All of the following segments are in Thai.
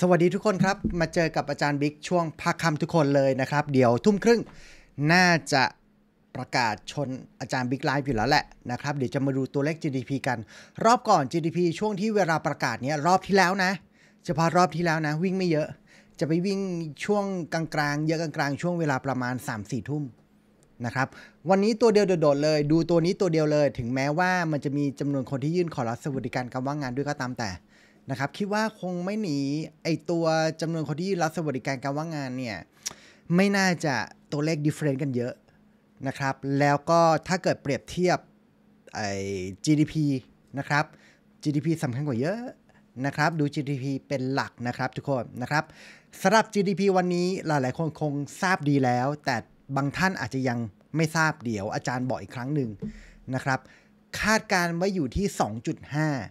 สวัสดีทุกคนครับ มาเจอกับอาจารย์บิ๊กช่วงพักคำทุกคนเลยนะครับ เดี๋ยวทุ่มครึ่ง น่าจะประกาศชนอาจารย์บิ๊กไลฟ์อยู่แล้วแหละนะครับเดี๋ยวจะมาดูตัวเลข GDP กัน รอบก่อน GDP ช่วงที่เวลาประกาศเนี้ยรอบที่แล้วนะเฉพาะรอบที่แล้วนะวิ่งไม่เยอะ จะไปวิ่งช่วงกลางๆเยอะกลางๆ ช่วงเวลาประมาณ 3 4 ทุ่มนะครับ วันนี้ตัวเดียวโดดๆเลย ดูตัวนี้ตัวเดียวเลยถึงแม้ว่ามันจะมีจำนวนคนที่ยื่นขอรับสวัสดิการคำว่างงานด้วยก็ตามแต่นะครับคิดว่าคงไม่หนีไอตัวจำนวนคนที่รับสวัสดิการการว่างงานเนี่ยไม่น่าจะตัวเลขดิเฟรนต์กันเยอะนะครับแล้วก็ถ้าเกิดเปรียบเทียบไอ GDP นะครับ GDP สำคัญกว่าเยอะนะครับดู GDP เป็นหลักนะครับทุกคนนะครับสำหรับ GDP วันนี้หลายๆคนคงทราบดีแล้ว แต่บางท่านอาจจะยังไม่ทราบเดี๋ยว อาจารย์บอกอีกครั้งหนึ่งนะครับคาดการไว้อยู่ที่ 2.5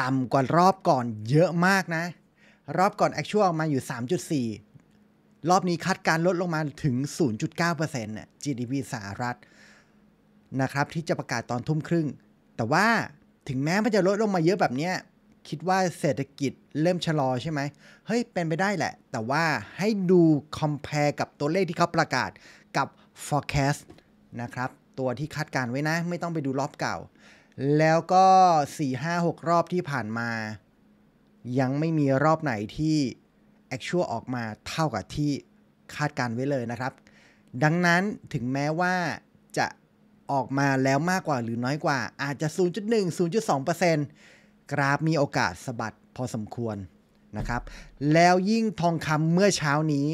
ต่ำกว่ารอบก่อนเยอะมากนะ รอบก่อน actual มาอยู่ 3.4 รอบนี้คาดการลดลงมาถึง 0.9% GDP สหรัฐนะครับที่จะประกาศตอนทุ่มครึ่ง แต่ว่าถึงแม้มันจะลดลงมาเยอะแบบนี้ คิดว่าเศรษฐกิจเริ่มชะลอใช่ไหมเฮ้ย เป็นไปได้แหละ แต่ว่าให้ดูคอมเพ e กับตัวเลขที่เขาประกาศกับ forecast นะครับ ตัวที่คาดการไว้นะไม่ต้องไปดูรอบเก่าแล้วก็ 4 5 6 รอบที่ผ่านมา ยังไม่มีรอบไหนที่ actual ออกมาเท่ากับที่คาดการไว้เลยนะครับ ดังนั้นถึงแม้ว่าจะออกมาแล้วมากกว่าหรือน้อยกว่าอาจจะ 0.1-0.2%กราฟมีโอกาสสะบัดพอสมควรนะครับ แล้วยิ่งทองคำเมื่อเช้านี้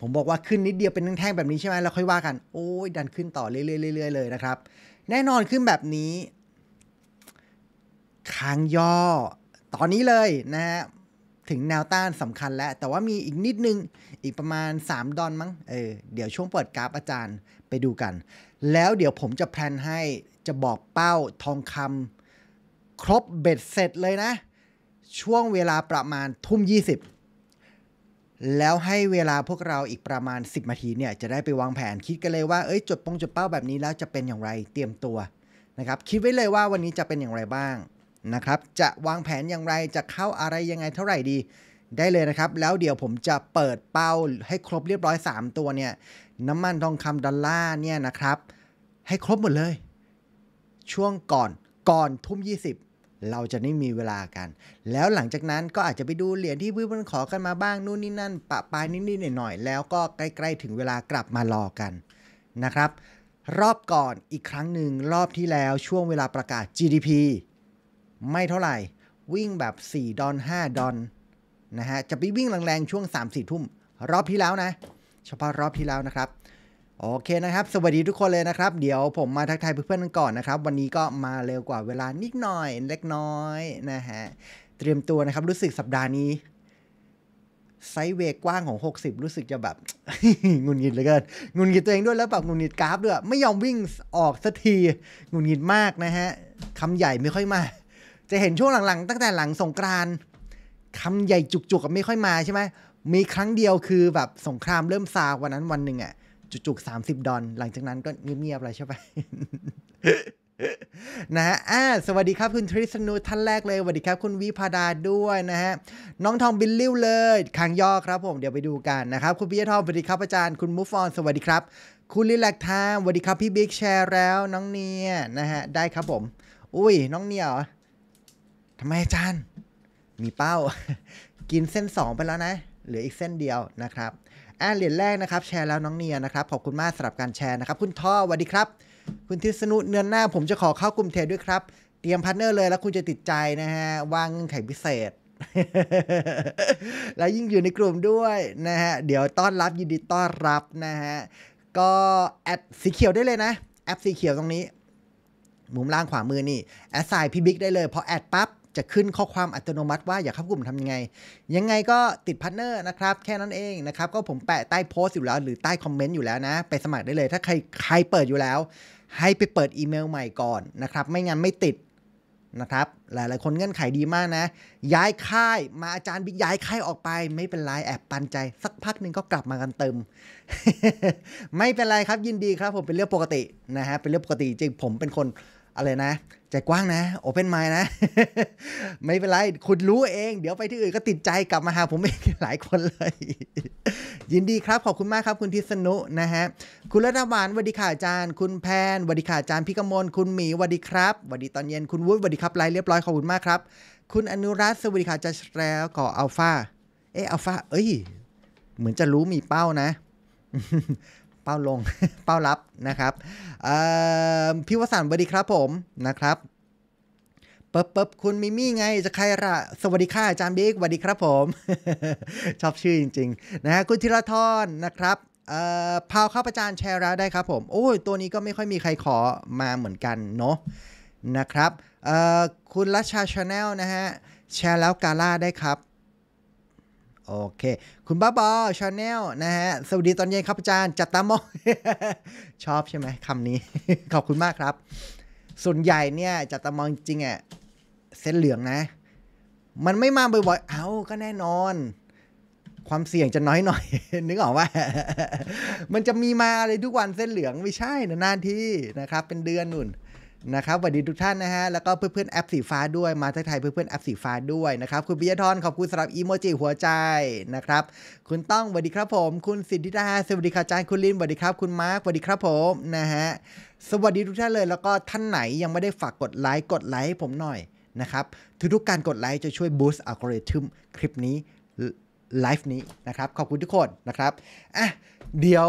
ผมบอกว่าขึ้นนิดเดียวเป็นแท่งแบบนี้ใช่ไหมแล้วค่อยว่ากัน โอ้ย ดันขึ้นต่อเรื่อยๆเลยนะครับแน่นอนขึ้นแบบนี้ ค้างย่อ ตอนนี้เลยนะฮะถึงแนวต้านสำคัญแล้ว แต่ว่ามีอีกนิดนึง อีกประมาณ 3 ดอนมั้ง เออ เดี๋ยวช่วงเปิดกราฟอาจารย์ไปดูกัน แล้วเดี๋ยวผมจะแพลนให้จะบอกเป้าทองคำครบเบ็ดเสร็จเลยนะ ช่วงเวลาประมาณทุ่ม20แล้วให้เวลาพวกเราอีกประมาณ 10นาทีเนี่ยจะได้ไปวางแผน คิดกันเลยว่าเอ้ยจดปงจดเป้าแบบนี้แล้วจะเป็นอย่างไรเตรียมตัวนะครับคิดไว้เลยว่าวันนี้จะเป็นอย่างไรบ้างนะครับจะวางแผนอย่างไรจะเข้าอะไรยังไงเท่าไหร่ดีได้เลยนะครับ แล้วเดี๋ยวผมจะเปิดเป้าให้ครบเรียบร้อย 3 ตัวเนี่ยน้ำมันทองคำดอลลาร์เนี่ยนะครับ ให้ครบหมดเลย ช่วงก่อนก่อนทุ่ม20เราจะไม่มีเวลากัน แล้วหลังจากนั้นก็อาจจะไปดูเหรียญที่เพื่อนๆขอกันมาบ้างนู่นนี่นั่นปะปายนิด ๆ หน่อยๆแล้วก็ใกล้ ๆ ถึงเวลากลับมารอกันนะครับ รอบก่อนอีกครั้งหนึ่งรอบที่แล้วช่วงเวลาประกาศ GDP ไม่เท่าไหร่วิ่งแบบ 4 ดอน 5 ดอน นะฮะ จะไปวิ่งแรงๆ ช่วง 3-4ทุ่มรอบที่แล้วนะ เฉพาะรอบที่แล้วนะครับโอเคนะครับ สวัสดีทุกคนเลยนะครับ เดี๋ยวผมมาทักทายเพื่อนๆกันก่อนนะครับ วันนี้ก็มาเร็วกว่าเวลานิดหน่อยเล็กน้อยนะฮะ เตรียมตัวนะครับ รู้สึกสัปดาห์นี้ไซเวกกว้างของ60 รู้สึกจะแบบงุนงิดเหลือเกินงุนงิดตัวเองด้วยแล้วแบบงุนงิดกราฟด้วย ไม่ยอมวิ่งออกสักที งุนงิดมากนะฮะ คำใหญ่ไม่ค่อยมา จะเห็นช่วงหลังๆตั้งแต่หลังสงกรานคำใหญ่จุกๆก็ไม่ค่อยมาใช่ไหมมีครั้งเดียวคือแบบสงครามเริ่มซาวันนั้นวันหนึ่งอะ่ะจุกๆสามสิบดอน หลังจากนั้นก็เงียบ ๆ อะไรใช่ไหม นะฮะอาสวัสดีครับ คุณทริสนุท่านแรกเลย สวัสดีครับคุณวิพาดาด้วยนะฮะ น้องทองบิลลิ่วเลยคางย่อครับผม เดี๋ยวไปดูกันนะครับ คุณพิยทองสวัสดีครับอาจารย์ คุณมูฟออนสวัสดีครับ คุณลิลักทามสวัสดีครับ พี่บิ๊กแชร์แล้วน้องเนียนะฮะ ได้ครับผม อุ้ย น้องเนียเหรอทำไมอาจารย์ มีเป้า กินเส้นสองไปแล้วนะ เหลืออีกเส้นเดียวนะครับอ่าเหรียญแรกนะครับแชร์แล้วน้องเนียนะครับขอบคุณมากสำหรับการแชร์นะครับคุณท่อสวัสดีครับคุณทิศนุเนือนหน้าผมจะขอเข้ากลุ่มเทรดด้วยครับเตรียมพาร์ทเนอร์เลย แล้วคุณจะติดใจนะฮะวางเงินไขพิเศษ แล้วยิ่งอยู่ในกลุ่มด้วยนะฮะเดี๋ยวต้อนรับยินดีต้อนรับนะฮะก็แอดสีเขียวได้เลยนะแอปสีเขียวตรงนี้มุมล่างขวามือนี่แอดสายพี่บิ๊กได้เลยพอแอดปั๊บจะขึ้นข้อความอัตโนมัติว่าอยากเข้ากลุ่มทำยังไง ยังไงก็ติดพาร์ทเนอร์นะครับ แค่นั้นเองนะครับ ก็ผมแปะใต้โพสต์อยู่แล้วหรือใต้คอมเมนต์อยู่แล้วนะ ไปสมัครได้เลย ถ้าใครใครเปิดอยู่แล้ว ให้ไปเปิดอีเมลใหม่ก่อนนะครับ ไม่งั้นไม่ติดนะครับ หลายๆคนเงื่อนไขดีมากนะ ย้ายค่ายมาอาจารย์บิ๊กย้ายค่ายออกไป ไม่เป็นไร แอบปันใจ สักพักหนึ่งก็กลับมากันเติม ไม่เป็นไรครับยินดีครับผมเป็นเรื่องปกตินะฮะเป็นเรื่องปกติจริงผมเป็นคนอะไรนะจกว้างนะโอเนไมล์นะ ไม่เป็นไร คุณรู้เอง เดี๋ยวไปที่อื่น ก็ติดใจ กลับมาหาผมเองหลายคนเลย ยินดีครับ ขอบคุณมากครับ คุณทิศนุนะฮะ คุณรัตวานวัสดีค่ะอาจารย์ คุณแพนวัสดีค่ะอาจารย์พิกมล คุณหมีวัสดีครับวัสดีตอนเย็นคุณวุฒิวัสดีครับไลน์เรียบร้อยขอบคุณมากครับ คุณอนุรัตน์สวัสดีค่ะจะแล้วก่ออัลฟาเอออัลฟาเอ้ย เหมือนจะรู้มีเป้านะเป้าลงเป้ารับนะครับพี่วสันต์สวัสดีครับผมนะครับเปิบเปิบคุณมิมี่ไงจะใครละสวัสดีค่ะอาจารย์บิ๊กสวัสดีครับผมชอบชื่อจริงๆนะฮะคุณธีรทรนะครับพาวข้าประจานแชร์แล้วได้ครับผมโอ้ยตัวนี้ก็ไม่ค่อยมีใครขอมาเหมือนกันเนาะนะครับคุณรัชชาชาแนลนะฮะแชร์แล้วกาล่าได้ครับโอเค คุณบ้าบอชาแนลนะฮะ สวัสดีตอนเย็นครับอาจารย์จับตามอง ชอบใช่ไหมคำนี้ขอบคุณมากครับ ส่วนใหญ่เนี่ยจับตามองจริงอ่ะเส้นเหลืองนะ มันไม่มาบ่อยๆ เอาก็แน่นอน ความเสี่ยงจะน้อยหน่อย นึกออกว่ามันจะมีมาเลยทุกวันเส้นเหลืองไม่ใช่นะนานที่นะครับ เป็นเดือนนุ่นนะครับสวัสดีทุกท่านนะฮะแล้วก็เพื่อนเพื่อนแอปสีฟ้าด้วยมาทักทายเพื่อนเพื่อนแอปสีฟ้าด้วยนะครับคุณปิยธรขอบคุณสำหรับอีโมจิหัวใจนะครับคุณต้องสวัสดีครับผม คุณสิทธิดาสวัสดีครับอาจารย์คุณลินสวัสดีครับคุณมาร์คสวัสดีครับผมนะฮะสวัสดีทุกท่านเลยแล้วก็ท่านไหนยังไม่ได้ฝากกดไลค์กดไลค์ผมหน่อยนะครับทุกๆการกดไลค์จะช่วยบูสต์อัลกอริทึมคลิปนี้ไลฟ์นี้นะครับขอบคุณทุกคนนะครับอ่ะเดี๋ยว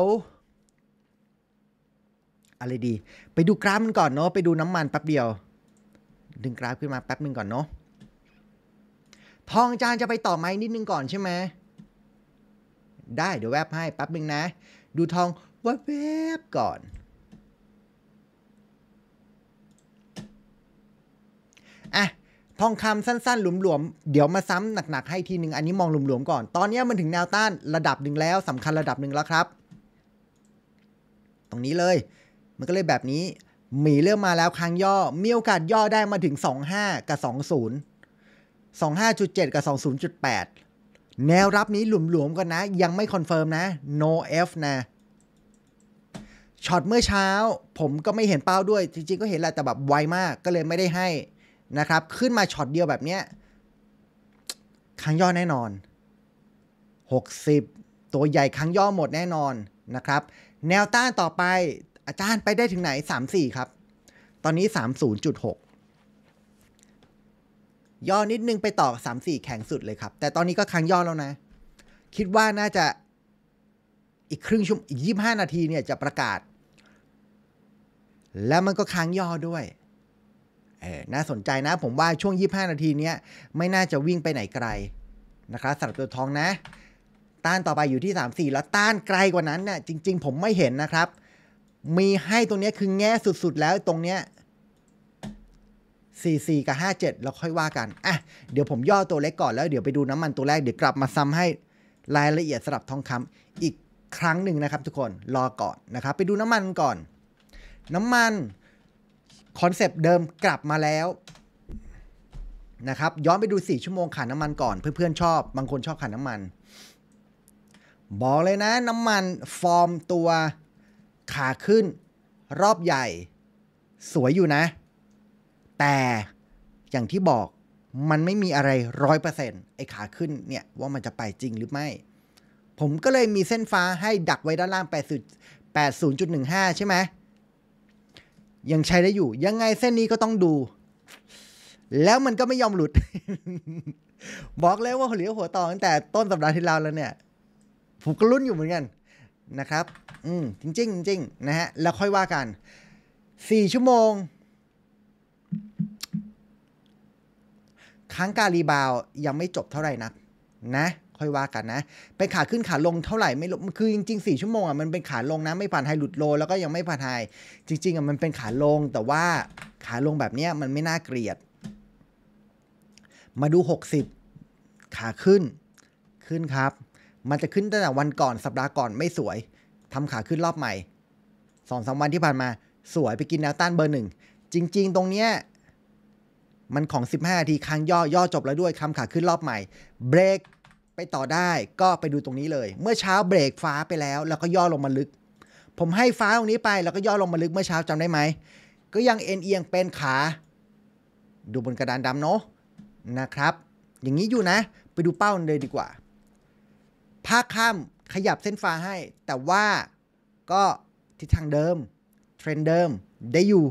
อะไรดี ไปดูกราฟมันก่อนเนาะไปดูน้ำมันแป๊บเดียว ดึงกราฟขึ้นมาแป๊บนึงก่อนเนาะทองจานจะไปต่อไหมนิดนึงก่อนใช่ไหมได้เดี๋ยวแวบให้แป๊บนึงนะ ดูทองวัดแวบก่อนอ่ะทองคำสั้นๆ หลวมๆเดี๋ยวมาซ้ำหนักๆให้ทีนึงอันนี้มองหลวมๆก่อน ตอนนี้มันถึงแนวต้านระดับหนึ่งแล้วสำคัญระดับหนึ่งแล้วครับ ตรงนี้เลยมันก็เลยแบบนี้ หมีเริ่มมาแล้วครั้งย่อ มีโอกาสย่อได้มาถึง 25 กับ 20 25.7 กับ 20.8 แนวรับนี้หลวมๆกันนะ ยังไม่คอนเฟิร์มนะ no F นะช็อตเมื่อเช้าผมก็ไม่เห็นเป้าด้วย จริงๆก็เห็นแหละแต่แบบไวมากก็เลยไม่ได้ให้นะครับ ขึ้นมาช็อตเดียวแบบเนี้ยครั้งย่อแน่นอน 60 ตัวใหญ่ครั้งย่อหมดแน่นอนนะครับ แนวต้านต่อไปอาจารย์ไปได้ถึงไหนสามสี่ครับ ตอนนี้สามศูนย์จุดหกย่อนิดนึงไปต่อสามสี่แข็งสุดเลยครับ แต่ตอนนี้ก็ครั้งย่อแล้วนะ คิดว่าน่าจะ อีกครึ่งชั่วอีกยี่ห้านาทีเนี่ยจะประกาศ แล้วมันก็ค้างย่อด้วย เออน่าสนใจนะ ผมว่าช่วง 25 นาทีเนี้ยไม่น่าจะวิ่งไปไหนไกลนะครับสำหรับตัวทองนะ ต้านต่อไปอยู่ที่3-4แล้วต้านไกลกว่านั้นเนะ่ยจริง ๆ ผมไม่เห็นนะครับมีให้ตรงนี้คือแง่สุดๆแล้วตรงเนี้ย44 กับ 57 เราค่อยว่ากัน อ่ะ เดี๋ยวผมย่อตัวเล็กก่อนแล้วเดี๋ยวไปดูน้ำมันตัวแรก เดี๋ยวกลับมาซ้ำให้รายละเอียดสลับทองคำอีกครั้งหนึ่งนะครับทุกคนรอก่อนนะครับ ไปดูน้ำมันก่อน น้ำมันคอนเซปต์เดิมกลับมาแล้ว นะครับ ย้อนไปดู 4 ชั่วโมงขานน้ำมันก่อน เพื่อนๆชอบ บางคนชอบขานน้ำมัน บอกเลยนะน้ำมันฟอร์มตัวขาขึ้น รอบใหญ่ สวยอยู่นะ แต่อย่างที่บอกมันไม่มีอะไรร้อยเปอร์เซ็นต์ไอ้ขาขึ้นเนี่ยว่ามันจะไปจริงหรือไม่ ผมก็เลยมีเส้นฟ้าให้ดักไว้ด้านล่าง 80.15 ใช่ไหม ยังใช้ได้อยู่ ยังไงเส้นนี้ก็ต้องดู แล้วมันก็ไม่ยอมหลุด บอกแล้วว่าเหลียวหัวต่อตั้งแต่ต้นสัปดาห์ที่แล้วแล้วเนี่ย ผมก็รุ่นอยู่เหมือนกันนะครับ อืม จริงจริงจริงนะฮะ แล้วค่อยว่ากัน สี่ชั่วโมง ค้างการีบาวยังไม่จบเท่าไหร่นักนะ ค่อยว่ากันนะ เป็นขาขึ้นขาลงเท่าไหร่ไม่ลงคือจริงๆ4ชั่วโมงอ่ะมันเป็นขาลงนะไม่ผ่านไฮหลุดโลแล้วก็ยังไม่ผ่านไฮจริงๆอ่ะมันเป็นขาลงแต่ว่าขาลงแบบเนี้ยมันไม่น่าเกลียด มาดู 60 ขาขึ้นขึ้นครับมันจะขึ้นตั้งแต่วันก่อนสัปดาห์ก่อนไม่สวย ทำขาขึ้นรอบใหม่สองสามวันที่ผ่านมาสวยไปกินแนวต้านเบอร์หนึ่ง จริง ๆตรงเนี้ยมันของ 15นาทีค้างย่อย่อจบแล้วด้วยคำขาขึ้นรอบใหม่ เบรกไปต่อได้ก็ไปดูตรงนี้เลย เมื่อเช้าเบรกฟ้าไปแล้ว แล้วก็ย่อลงมาลึก ผมให้ฟ้าตรงนี้ไปแล้วก็ย่อลงมาลึกเมื่อเช้าจำได้ไหมก็ยังเอ็นเอียงเป็นขา ดูบนกระดานดำเนาะนะครับ อย่างนี้อยู่นะ ไปดูเป้าเลยดีกว่าภาคข้ามขยับเส้นฟ้าให้แต่ว่าก็ทิศทางเดิมเทรนเดิมได้อยู่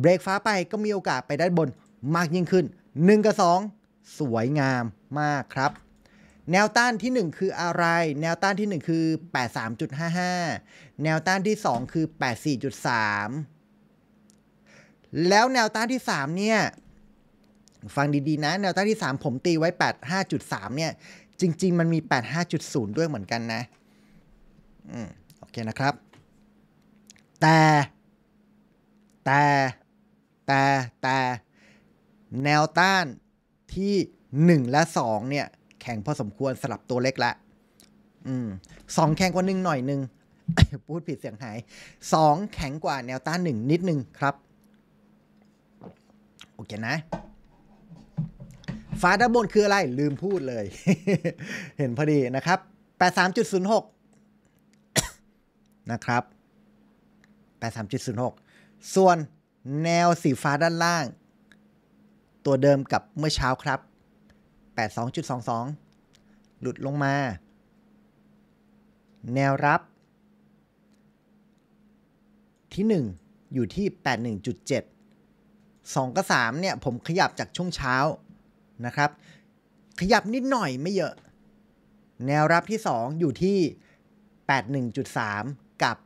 เบรกฟ้าไปก็มีโอกาสไปด้านบนมากยิ่งขึ้น1กับ2 สวยงามมากครับ แนวต้านที่ 1 คืออะไร แนวต้านที่ 1 คือ 83.55 แนวต้านที่ 2 คือ 84.3 แล้วแนวต้านที่3เนี่ยฟังดีๆนะ แนวต้านที่ 3 ผมตีไว้ 85.3 เนี่ยจริง ๆมันมี 85.0 ด้วยเหมือนกันนะ อืมโอเคนะครับ แต่ แต่แต่แต่ แนวต้านที่ 1 และ 2 เนี่ย แข็งพอสมควรสลับตัวเล็กละอืมสองแข็งกว่าหนึ่งหน่อยหนึ่งพูดผิดเสียงหายสองแข็งกว่าแนวต้านหนึ่งนิดหนึ่งครับ โอเคนะ้าด้านบนคืออะไรลืมพูดเลย เห็นพอดีนะครับ 83.06 นะครับ 83.06 ส่วนแนวสีฟ้าด้านล่าง ตัวเดิมกับเมื่อเช้าครับ 82.22 หลุดลงมาแนวรับ ที่ 1 อยู่ที่ 81.7 2กับ3เนี่ยผมขยับจากช่วงเช้านะครับ ขยับนิดหน่อยไม่เยอะ แนวรับที่ 2 อยู่ที่ 81.3 กับ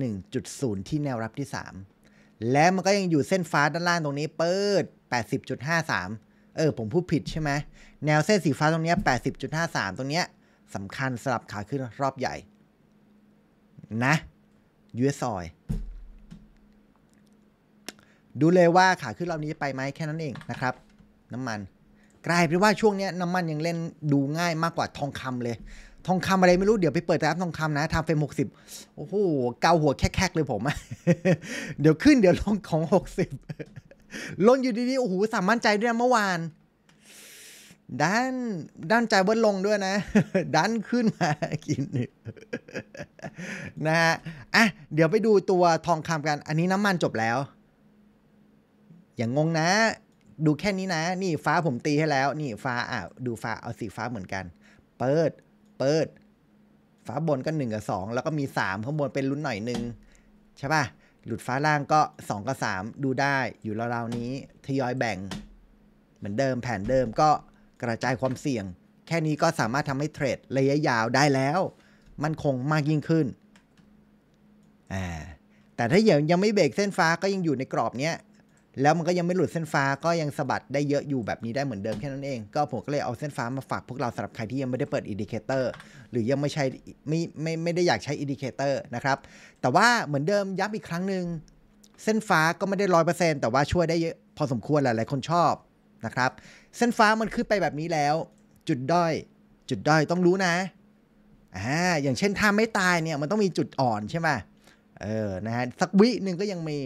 81.0 ที่แนวรับที่ 3 และมันก็ยังอยู่เส้นฟ้าด้านล่างตรงนี้เปิด 80.53 เออผมพูดผิดใช่ไหมแนวเส้นสีฟ้าตรงนี้80.53 ตรงนี้สำคัญสลับขาขึ้นรอบใหญ่นะยเอสอย ดูเลยว่าขาขึ้นรอบนี้ไปไหมแค่นั้นเองนะครับ น้ำมันกลายเป็นว่าช่วงนี้น้ำมันยังเล่นดูง่ายมากกว่าทองคำเลย ทองคำอะไรไม่รู้เดี๋ยวไปเปิดแต่แอปทองคำนะทำเฟรมหกสิบโอ้โห เกาหัวแคกๆเลยผม เดี๋ยวขึ้นเดี๋ยวลงของหกสิบลงอยู่ดีๆโอ้โหสามมั่นใจด้วยเมื่อวาน ด้านด้านใจเบิลลงด้วยนะดันขึ้นมากิน นะฮะ อ่ะ เดี๋ยวไปดูตัวทองคำกัน อันนี้น้ำมันจบแล้ว อย่างงงนะดูแค่นี้นะนี่ฟ้าผมตีให้แล้วนี่ฟ้าอ่ะดูฟ้าเอาสีฟ้าเหมือนกัน เปิดเปิดฟ้าบนก็ 1 กับ 2 แล้วก็มี3ข้างบนเป็นลุ้นหน่อยหนึ่งใช่ป่ะหลุดฟ้าล่างก็ 2 กับ 3 ดูได้อยู่ราวๆนี้ทยอยแบ่ง เหมือนเดิมแผนเดิมก็กระจายความเสี่ยง แค่นี้ก็สามารถทำให้เทรดระยะยาวได้แล้ว มั่นคงมากยิ่งขึ้นอ่าแต่ถ้ายังยังไม่เบรกเส้นฟ้าก็ยังอยู่ในกรอบเนี้ยแล้วมันก็ยังไม่หลุดเส้นฟ้าก็ยังสะบัดได้เยอะอยู่แบบนี้ได้เหมือนเดิมแค่นั้นเองก็ผมก็เลยเอาเส้นฟ้ามาฝากพวกเราสำหรับใครที่ยังไม่ได้เปิดอินดิเคเตอร์หรือยังไม่ใช่ไม่ไม่ไม่ได้อยากใช้อินดิเคเตอร์นะครับแต่ว่าเหมือนเดิมย้ำอีกครั้งหนึ่งเส้นฟ้าก็ไม่ได้ร้อยเปอร์เซ็นต์แต่ว่าช่วยได้เยอะพอสมควรหลายๆคนชอบนะครับ เส้นฟ้ามันขึ้นไปแบบนี้แล้ว จุดด้อยจุดด้อยต้องรู้นะอ่าอย่างเช่นถ้าไม่ตายเนี่ยมันต้องมีจุดอ่อนใช่ไหมเออนะฮะสักวิหนึ่งก็ยังมี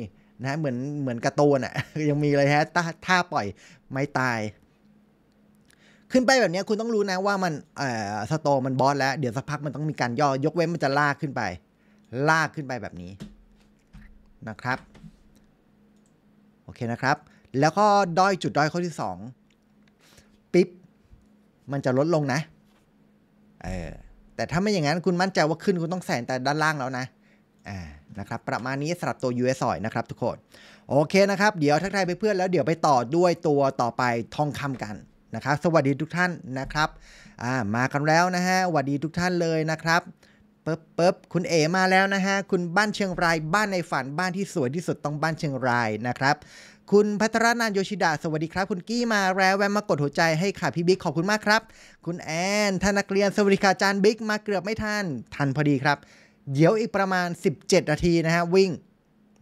นะเหมือนเหมือนกระตูนอะ่ะยังมีเลยฮะถ้าถ้าปล่อยไม่ตาย ขึ้นไปแบบนี้คุณต้องรู้นะว่ามันเอ่อสโตมันบอสแล้วเดี๋ยวสักพักมันต้องมีการย่อ ยกเว้นมันจะลากขึ้นไปลากขึ้นไปแบบนี้ นะครับโอเคนะครับ แล้วก็ด้อยจุดด้อยข้อที่2ปิ๊บมันจะลดลงนะเออแต่ถ้าไม่อย่างนั้นคุณมั่นใจว่าขึ้นคุณต้องแสนแต่ด้านล่างแล้วนะอ่านะครับประมาณนี้สำหรับตัว US อยนะครับทุกคน โอเคนะครับ เดี๋ยวทักทายไปเพื่อนแล้วเดี๋ยวไปต่อด้วยตัวต่อไปทองคำกันนะครับสวัสดีทุกท่านนะครับมากันแล้วนะฮะสวัสดีทุกท่านเลยนะครับปึ๊บปึ๊บคุณเอมาแล้วนะฮะคุณบ้านเชียงราย บ้านในฝันบ้านที่สวยที่สุดต้องบ้านเชียงรายนะครับ คุณพัทรนานโยชิดาสวัสดีครับ คุณกี้มาแล้วแวะมากดหัวใจให้ค่ะพี่บิ๊กขอบคุณมากครับ คุณแอนท่านนักเรียนสวัสดีค่ะจานบิ๊กมาเกือบไม่ทันทันพอดีครับเดี๋ยวอีกประมาณ 17 นาทีนะฮะวิ่ง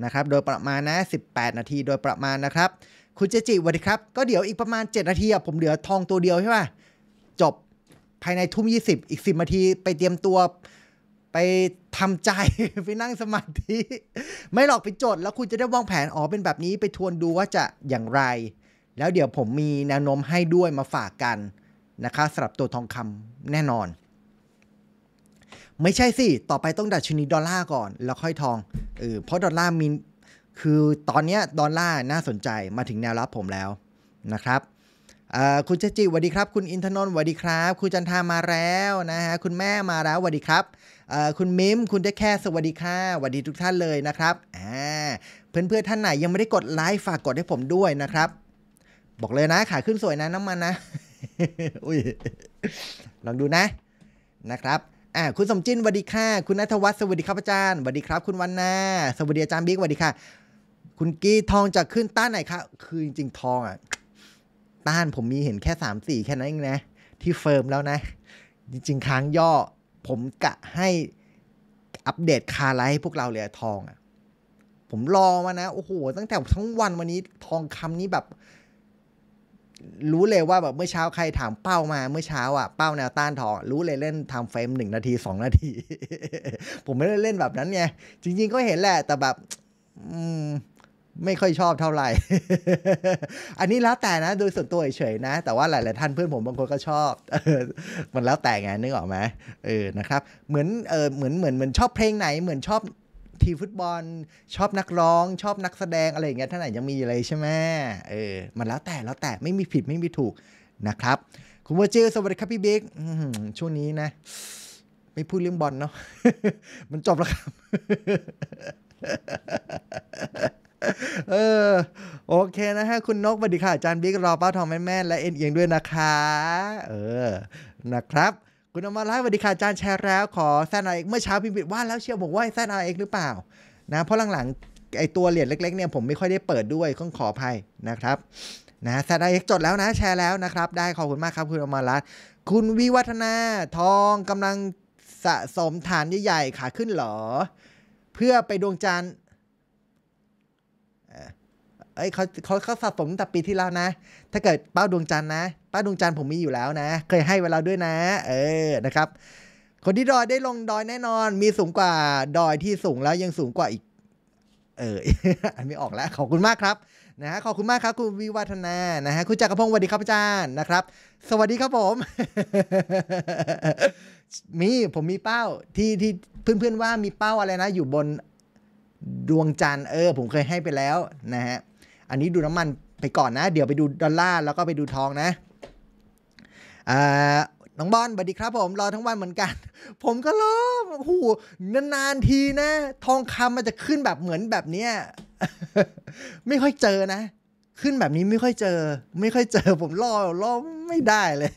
นะครับ โดยประมาณนะ 18 นาทีโดยประมาณนะครับ คุณเจจิวันดีครับก็เดี๋ยวอีกประมาณ 7 นาทีผมเหลือทองตัวเดียวใช่ป่ะจบภายในทุ่ม20อีก10 นาทีไปเตรียมตัวไปทำใจไปนั่งสมาธิไม่หลอกไปจดแล้วคุณจะได้วางแผนอ๋อเป็นแบบนี้ ไปทวนดูว่าจะอย่างไร แล้วเดี๋ยวผมมีแนวโน้มให้ด้วยมาฝากกันนะคะสำหรับตัวทองคำแน่นอนไม่ใช่สิ ต่อไปต้องดัชนีดอลลาร์ก่อน แล้วค่อยทอง เออ เพราะดอลลาร์มี คือตอนนี้ดอลลาร์น่าสนใจมาถึงแนวรับผมแล้วนะครับ คุณเจจิ สวัสดีครับ คุณอินทนนท์สวัสดีครับ คุณจันทามาแล้วนะฮะ คุณแม่มาแล้วสวัสดีครับ คุณมิมคุณได้แค่สวัสดีค่ะ สวัสดีทุกท่านเลยนะครับเพื่อนเพื่อท่านไหนยังไม่ได้กดไลค์ฝากกดให้ผมด้วยนะครับ บอกเลยนะขาขึ้นสวยนะน้ำมันนะลองดูนะ นะครับอ่าคุณสมจินสวัสดีค่ะคุณนัทวัฒน์สวัสดีครับอาจารย์สวัสดีครับ คุณวันนาสวัสดีอาจารย์บิ๊กสวัสดีค่ะคุณกี้ทองจะขึ้นต้านไหนคะคือจริง ๆ ทองอ่ะต้านผมมีเห็นแค่สามสี่แค่นั้นเองนะ ที่เฟิร์มแล้วนะ จริงๆค้างย่อ ผมกะให้อัปเดตคาไลให้พวกเราเลยทองอ่ะผมรอมานะโอ้โหตั้งแต่ทั้งวันวันนี้ทองคำนี้แบบรู้เลยว่าแบบเมื่อเช้าใครถามเป้ามา เมื่อเช้าอ่ะเป้าแนวต้านทองรู้เลยเล่นทำเฟรมหนึ่งนาทีสองนาที ผมไม่ได้เล่นแบบนั้นไงจริง ๆ ก็เห็นแหละ แต่แบบไม่ค่อยชอบเท่าไหร่อันนี้แล้วแต่นะโดยส่วนตัวเฉยๆนะ แต่ว่าหลาย ๆท่านเพื่อนผมบางคนก็ชอบมันแล้วแต่ไงนึกออกไหมเออนะครับ เหมือนเออเหมือนเหมือนเหมือนชอบเพลงไหน เหมือนชอบทีฟุตบอลชอบนักร้อง ชอบนักแสดงอะไรอย่างเงี้ยท่านไหนยังมีอะไรใช่ไหมเออ มันแล้วแต่แล้วแต่ไม่มีผิดไม่มีถูกนะครับ คุณวเจอสวัสดีครับพี่บิ๊กช่วงนี้นะ ไม่พูดเรื่องบอลเนาะมันจบแล้วครับเออโอเคนะฮะคุณนกสวัสดีค่ะ อาจารย์บิ๊ก รอป้าทองแม่แม่และเอ็นเอียงด้วยนะคะ เออ นะครับคุณอมรรัตน์สวัสดีค่ะจานแชร์แล้ว ขอแซนอาเอกเมื่อเช้าพิมพ์ิดว่าแล้วเชียวบอกว่าแซนอาเอกหรือเปล่านะเพราะหลังๆไอตัวเหรียญเล็กๆเนี่ยผมไม่ค่อยได้เปิดด้วยต้องขออภัยนะครับนะแซนอาเอกจดแล้วนะแชร์แล้วนะครับ ได้ขอบคุณมากครับคุณอมรรัตน์คุณวิวัฒนาทองกำลังสะสมฐานใหญ่ๆ ขาขึ้นเหรอ เพื่อไปดวงจันทร์เอ้ยเขาเขาเขาสะสมแต่ปีที่แล้วนะ ถ้าเกิดเป้าดวงจันทร์นะ เป้าดวงจันทร์ผมมีอยู่แล้วนะ เคยให้เวลาด้วยนะ เออ นะครับ คนที่ดอยได้ลงดอยแน่นอน มีสูงกว่า ดอยที่สูงแล้วยังสูงกว่าอีก เอออันไม่ออกแล้ว ขอบคุณมากครับ นะฮะ ขอบคุณมากครับคุณวิวัฒนา นะฮะ คุณจักรพงศ์สวัสดีครับอาจารย์ นะครับ สวัสดีครับผม มีผมมีเป้าที่ที่เพื่อนๆว่ามีเป้าอะไรนะ อยู่บน ดวงจันทร์เออผมเคยให้ไปแล้วนะฮะอันนี้ดูน้ำมันไปก่อนนะ เดี๋ยวไปดูดอลลาร์ แล้วก็ไปดูทองนะ น้องบอลสวัสดีครับผม รอทั้งวันเหมือนกัน ผมก็รอหูนานๆทีนะ ทองคำมันจะขึ้นแบบเหมือนแบบเนี้ยไม่ค่อยเจอนะขึ้นแบบนี้ไม่ค่อยเจอไม่ค่อยเจอผมล่อล่อไม่ได้เลย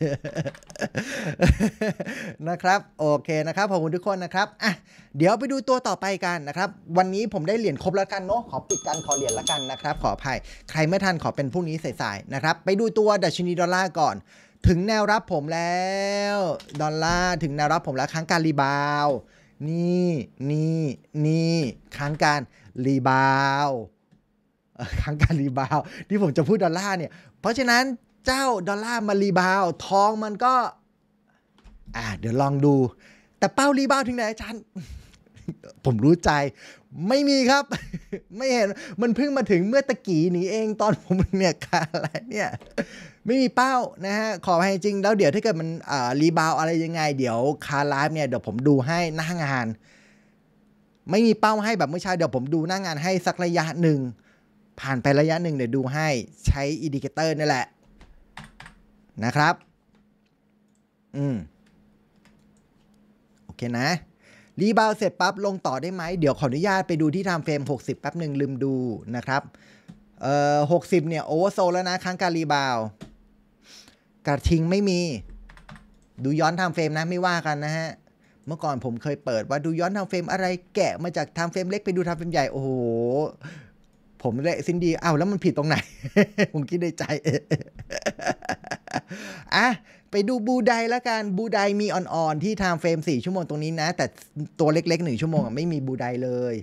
นะครับโอเคนะครับขอบคุณทุกคนนะครับ อ่ะ เดี๋ยวไปดูตัวต่อไปกันนะครับ วันนี้ผมได้เหรียญครบแล้วกันเนาะขอปิดกันขอเหรียญแล้วกันนะครับ ขออภัยใครไม่ทันขอเป็นพรุ่งนี้สายๆนะครับ ไปดูตัวดัชนีดอลลาร์ก่อน ถึงแนวรับผมแล้ว ดอลลาร์ถึงแนวรับผมแล้วครั้งการรีบาวนี่นี่นี่ครั้งการรีบาวครั้งการรีบาวที่ผมจะพูดดอลลาร์เนี่ย เพราะฉะนั้นเจ้าดอลลาร์มารีบาวทองมันก็ อ่าเดี๋ยวลองดู แต่เป้ารีบาวถึงไหนอาจารย์ผมรู้ใจ ไม่มีครับ ไม่เห็นมันเพิ่งมาถึงเมื่อตะกี้นี้เอง ตอนผมเนี่ยคาอะไรเนี่ยไม่มีเป้านะฮะขอให้จริง แล้วเดี๋ยวถ้าเกิดมันรีบาวอะไรยังไง เดี๋ยวคารไลฟ์เนี่ยเดี๋ยวผมดูให้หน้างานไม่มีเป้าให้แบบเมื่อเช้าเดี๋ยวผมดูหน้างานให้สักระยะหนึ่งผ่านไประยะหนึ่งเดี๋ยวดูให้ใช้อินดิเคเตอร์นี่แหละ นะครับ อืม โอเคนะรีบาวเสร็จปั๊บลงต่อได้ไหม เดี๋ยวขออนุญาตไปดูที่ทำเฟรม 60แป๊บหนึ่งลืมดูนะครับ เอ่อ 60 เนี่ยโอเวอร์โซแล้วนะ ครั้งการรีบาวกระทิงไม่มี ดูย้อนทำเฟรมนะไม่ว่ากันนะฮะ เมื่อก่อนผมเคยเปิดว่าดูย้อนทำเฟรมอะไรแกะมาจากทำเฟรมเล็กไปดูทำเฟรมใหญ่โอ้โหผมเละสินดีอ้าวแล้วมันผิดตรงไหน ผมคิดในใจอ่ะไปดูบูไดละกัน บูไดมีอ่อนๆ ที่ไทม์เฟรม 4 ชั่วโมงตรงนี้นะ แต่ตัวเล็กๆ 1 ชั่วโมงไม่มีบูไดเลย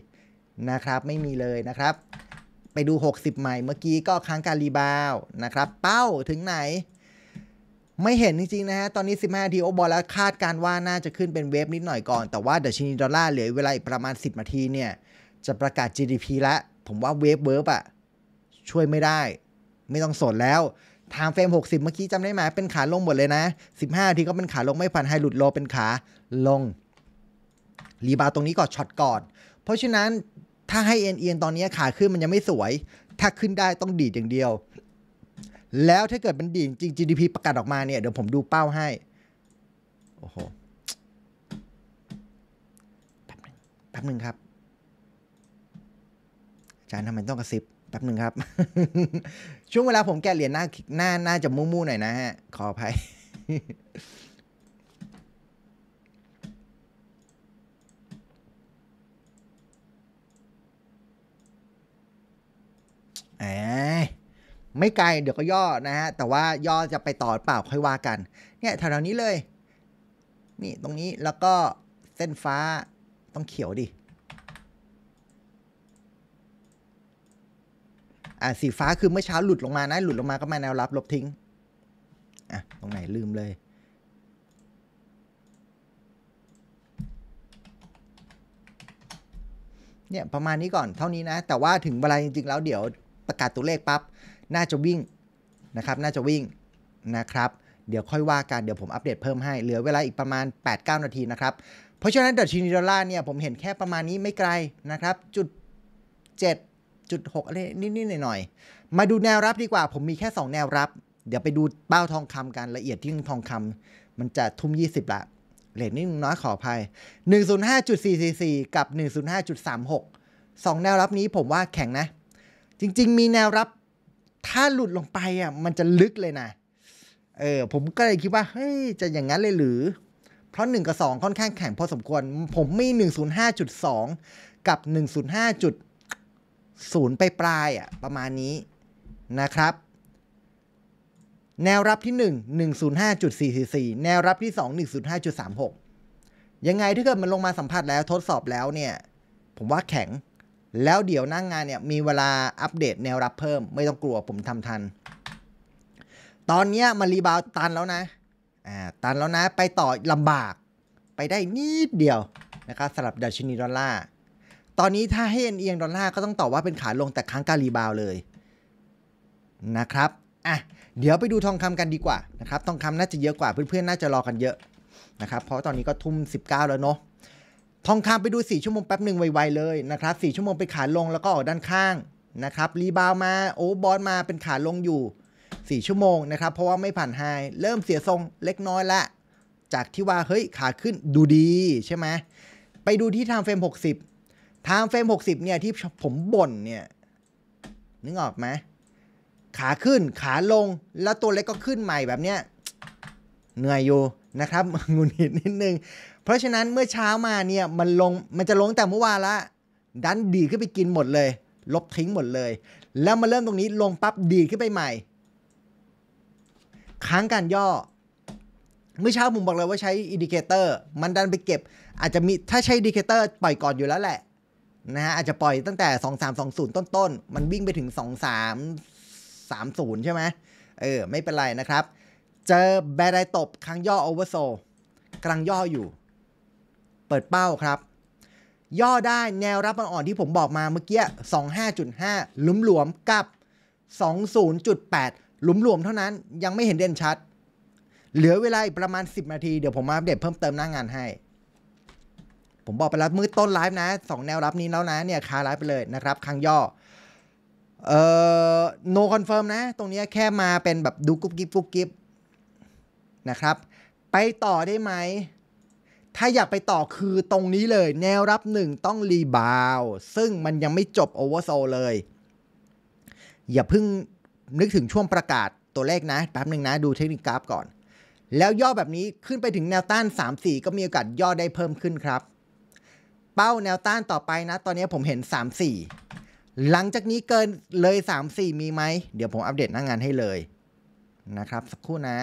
นะครับ ไม่มีเลยนะครับ ไปดู 60 ใหม่เมื่อกี้ก็ค้างการรีบาวนะครับ เป้าถึงไหน ไม่เห็นจริงๆนะฮะ ตอนนี้ 15ทีโอบอลแล้วคาดการว่าน่าจะขึ้นเป็นเวฟนิดหน่อยก่อน แต่ว่าเดชินีดอลลาร์เหลือเวลาอีกประมาณ 10นาทีเนี่ย จะประกาศ GDP ละผมว่าเวฟเวิร์บอะช่วยไม่ได้ ไม่ต้องสนแล้ว ทางเฟรม60 เมื่อกี้จำได้ไหมเป็นขาลงหมดเลยนะ 15ทีก็เป็นขาลงไม่ผ่านไฮหลุดโลเป็นขาลงรีบาตรงนี้ก่อนช็อตก่อนเพราะฉะนั้นถ้าให้เอ็นเอียงตอนนี้ขาขึ้นมันยังไม่สวย ถ้าขึ้นได้ต้องดีดอย่างเดียว แล้วถ้าเกิดมันดีดจริง GDP ประกาศออกมาเนี่ย เดี๋ยวผมดูเป้าให้โอ้โหแป๊บนึงแป๊บนึงครับจานทำไมต้องกระซิบ แป๊บหนึ่งครับ ช่วงเวลาผมแกะเหรียญหน้า หน้าหน้าจะมู่มู่หน่อยนะฮะ ขออภัยไม่ไกลเดี๋ยวก็ย่อนะฮะ แต่ว่าย่อจะไปต่อเปล่าค่อยว่ากัน เนี่ยแถวนี้เลย นี่ ตรงนี้แล้วก็เส้นฟ้าต้องเขียวดิอ่ะสีฟ้าคือเมื่อเช้าหลุดลงมานะหลุดลงมาก็มาแนวรับลบทิ้งอ่ะตรงไหนลืมเลยเนี่ยประมาณนี้ก่อนเท่านี้นะ แต่ว่าถึงเวลาจริงๆแล้วเดี๋ยวประกาศตัวเลขปั๊บน่าจะวิ่งนะครับ น่าจะวิ่งนะครับ เดี๋ยวค่อยว่ากันเดี๋ยวผมอัปเดตเพิ่มให้เหลือเวลาอีกประมาณ 8-9นาทีนะครับเพราะฉะนั้นดัชนีดอลลาร์เนี่ยผมเห็นแค่ประมาณนี้ไม่ไกลนะครับ จุด 7จุดหกอะไรนิดๆหน่อยๆมาดูแนวรับดีกว่า ผมมีแค่ 2 แนวรับ เดี๋ยวไปดูเป้าทองคำกันละเอียดที่ทองคำมันจะทุ่ม20 ละเลทนิดน้อยขออภัย 105.444 กับ 105.36 2 แนวรับนี้ผมว่าแข็งนะ จริง ๆ มีแนวรับถ้าหลุดลงไปอ่ะมันจะลึกเลยนะเออผมก็เลยคิดว่าเฮ้ยจะอย่างนั้นเลยหรือ เพราะ 1 กับ 2 ค่อนข้างแข็งพอสมควรผมมี 105.2 กับ 105. ศูนย์ไปปลายอ่ะประมาณนี้นะครับ แนวรับที่ 1 105.44 แนวรับที่ 2 105.36 ยังไงถ้าเกิดมันลงมาสัมผัสแล้วทดสอบแล้วเนี่ย ผมว่าแข็งแล้วเดี๋ยวนั่งงานเนี่ยมีเวลาอัปเดตแนวรับเพิ่มไม่ต้องกลัวผมทำทัน ตอนนี้มันรีบาวตันแล้วนะอ่าตันแล้วนะ ไปต่อลำบากไปได้นิดเดียวนะครับสำหรับดัชนีดอลลาร์ตอนนี้ถ้าให้เอ็นเอียงดอลลาร์ก็ต้องตอบว่าเป็นขาลงแต่ค้างการรีบาวเลยนะครับ อ่ะเดี๋ยวไปดูทองคำกันดีกว่านะครับทองคำน่าจะเยอะกว่าเพื่อน ๆ น่าจะรอกันเยอะนะครับเพราะตอนนี้ก็ทุ่ม 19แล้วเนาะทองคำไปดู4 ชั่วโมงแป๊บหนึ่งไวๆ เลยนะครับ4ชั่วโมงไปขาลงแล้วก็ออกด้านข้างนะครับรีบาวมาโอ้บอลมาเป็นขาลงอยู่ 4 ชั่วโมงนะครับเพราะว่าไม่ผ่านไฮเริ่มเสียทรงเล็กน้อยละ จากที่ว่าเฮ้ยขาขึ้นดูดีใช่ไหมไปดูที่ทางเฟรม60ทางเฟรมหกสิบเนี่ยที่ผมบ่นเนี่ย นึกออกไหม ขาขึ้นขาลงแล้วตัวเล็กก็ขึ้นใหม่แบบเนี้ยเหนื่อยอยู่นะครับงุนหิดนิดนึง เพราะฉะนั้นเมื่อเช้ามาเนี่ยมันลงมันจะลงแต่เมื่อวานละดันดีขึ้นไปกินหมดเลย ลบทิ้งหมดเลย แล้วมาเริ่มตรงนี้ลงปั๊บดีขึ้นไปใหม่ ค้างการย่อ เมื่อเช้าผมบอกเลยว่าใช้อินดิเคเตอร์มันดันไปเก็บ อาจจะมีถ้าใช้อินดิเคเตอร์ปล่อยก่อนอยู่แล้วแหละนะฮะอาจจะปล่อยตั้งแต่ 2320 ต้นๆ มันวิ่งไปถึง 2330 ใช่ไหมเออ ไม่เป็นไรนะครับ เจอแบรไดตบครั้งย่อโอเวอร์โซกลางย่ออยู่ เปิดเป้าครับ ย่อได้แนวรับมันอ่อนที่ผมบอกมาเมื่อกี้25.5หลุมหลวมกับ 20.8หลุมหลวมเท่านั้น ยังไม่เห็นเด่นชัด เหลือเวลาอีกประมาณ 10 นาที เดี๋ยวผมมาอัปเดตเพิ่มเติมหน้างงานให้ผมบอกไปแล้วมือต้นไลฟ์นะสองแนวรับนี้แล้วนะเนี่ยคาไลฟ์ไปเลยนะครับครั้งย่อ เอ่อ no confirm นะ ตรงนี้แค่มาเป็นแบบดูกุ๊บกิ๊บกุ๊บกิ๊บ นะครับ ไปต่อได้ไหม ถ้าอยากไปต่อคือตรงนี้เลยแนวรับหนึ่งต้องรีบาวซึ่งมันยังไม่จบโอเวอร์โซเลย อย่าเพิ่งนึกถึงช่วงประกาศตัวเลขนะแป๊บหนึ่งนะ ดูเทคนิคกราฟก่อน แล้วย่อแบบนี้ขึ้นไปถึงแนวต้าน3-4ก็มีโอกาสย่อได้เพิ่มขึ้นครับเป้าแนวต้านต่อไปนะ ตอนนี้ผมเห็น 3 4 หลังจากนี้เกินเลย 3 4 มีไหม เดี๋ยวผมอัปเดตหน้างงานให้เลย นะครับสักครู่นะ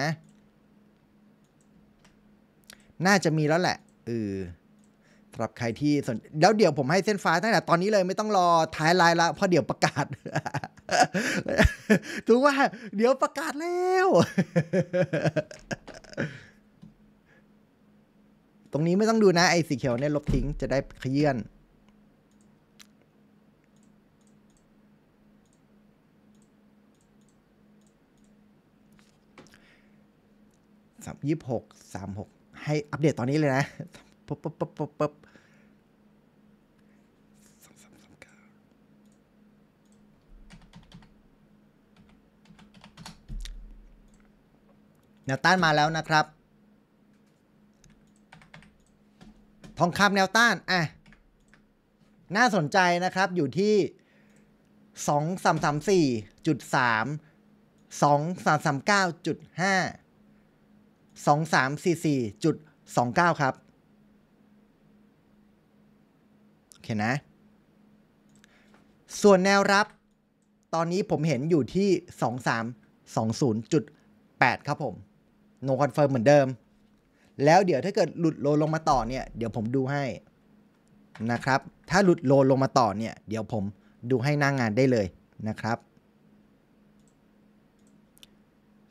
น่าจะมีแล้วแหละเออสำหรับใครที่สนแล้วเดี๋ยวผมให้เส้นฟ้าตั้งแต่ตอนนี้เลยไม่ต้องรอท้ายไลน์ละ เพราะเดี๋ยวประกาศถูกว่า เดี๋ยวประกาศแล้วตรงนี้ไม่ต้องดูนะไอ้สีเขียวเนี่ยลบทิ้งจะได้ขยื่นสามยี่หกสามหกให้อัปเดตตอนนี้เลยนะปุ๊บปุ๊บปุ๊บปุ๊บปุ๊บแนวต้านมาแล้วนะครับทองคำแนวต้านอ่ะน่าสนใจนะครับอยู่ที่ 2334.3 2339.5 2344.29 ครับโอเคนะ ส่วนแนวรับ ตอนนี้ผมเห็นอยู่ที่ 2320.8 ครับผมโนคอนเฟิร์มเหมือนเดิมแล้วเดี๋ยวถ้าเกิดหลุดโลลงมาต่อเนี่ย เดี๋ยวผมดูให้นะครับ ถ้าหลุดโลลงมาต่อเนี่ยเดี๋ยวผมดูให้หน้างงานได้เลยนะครับ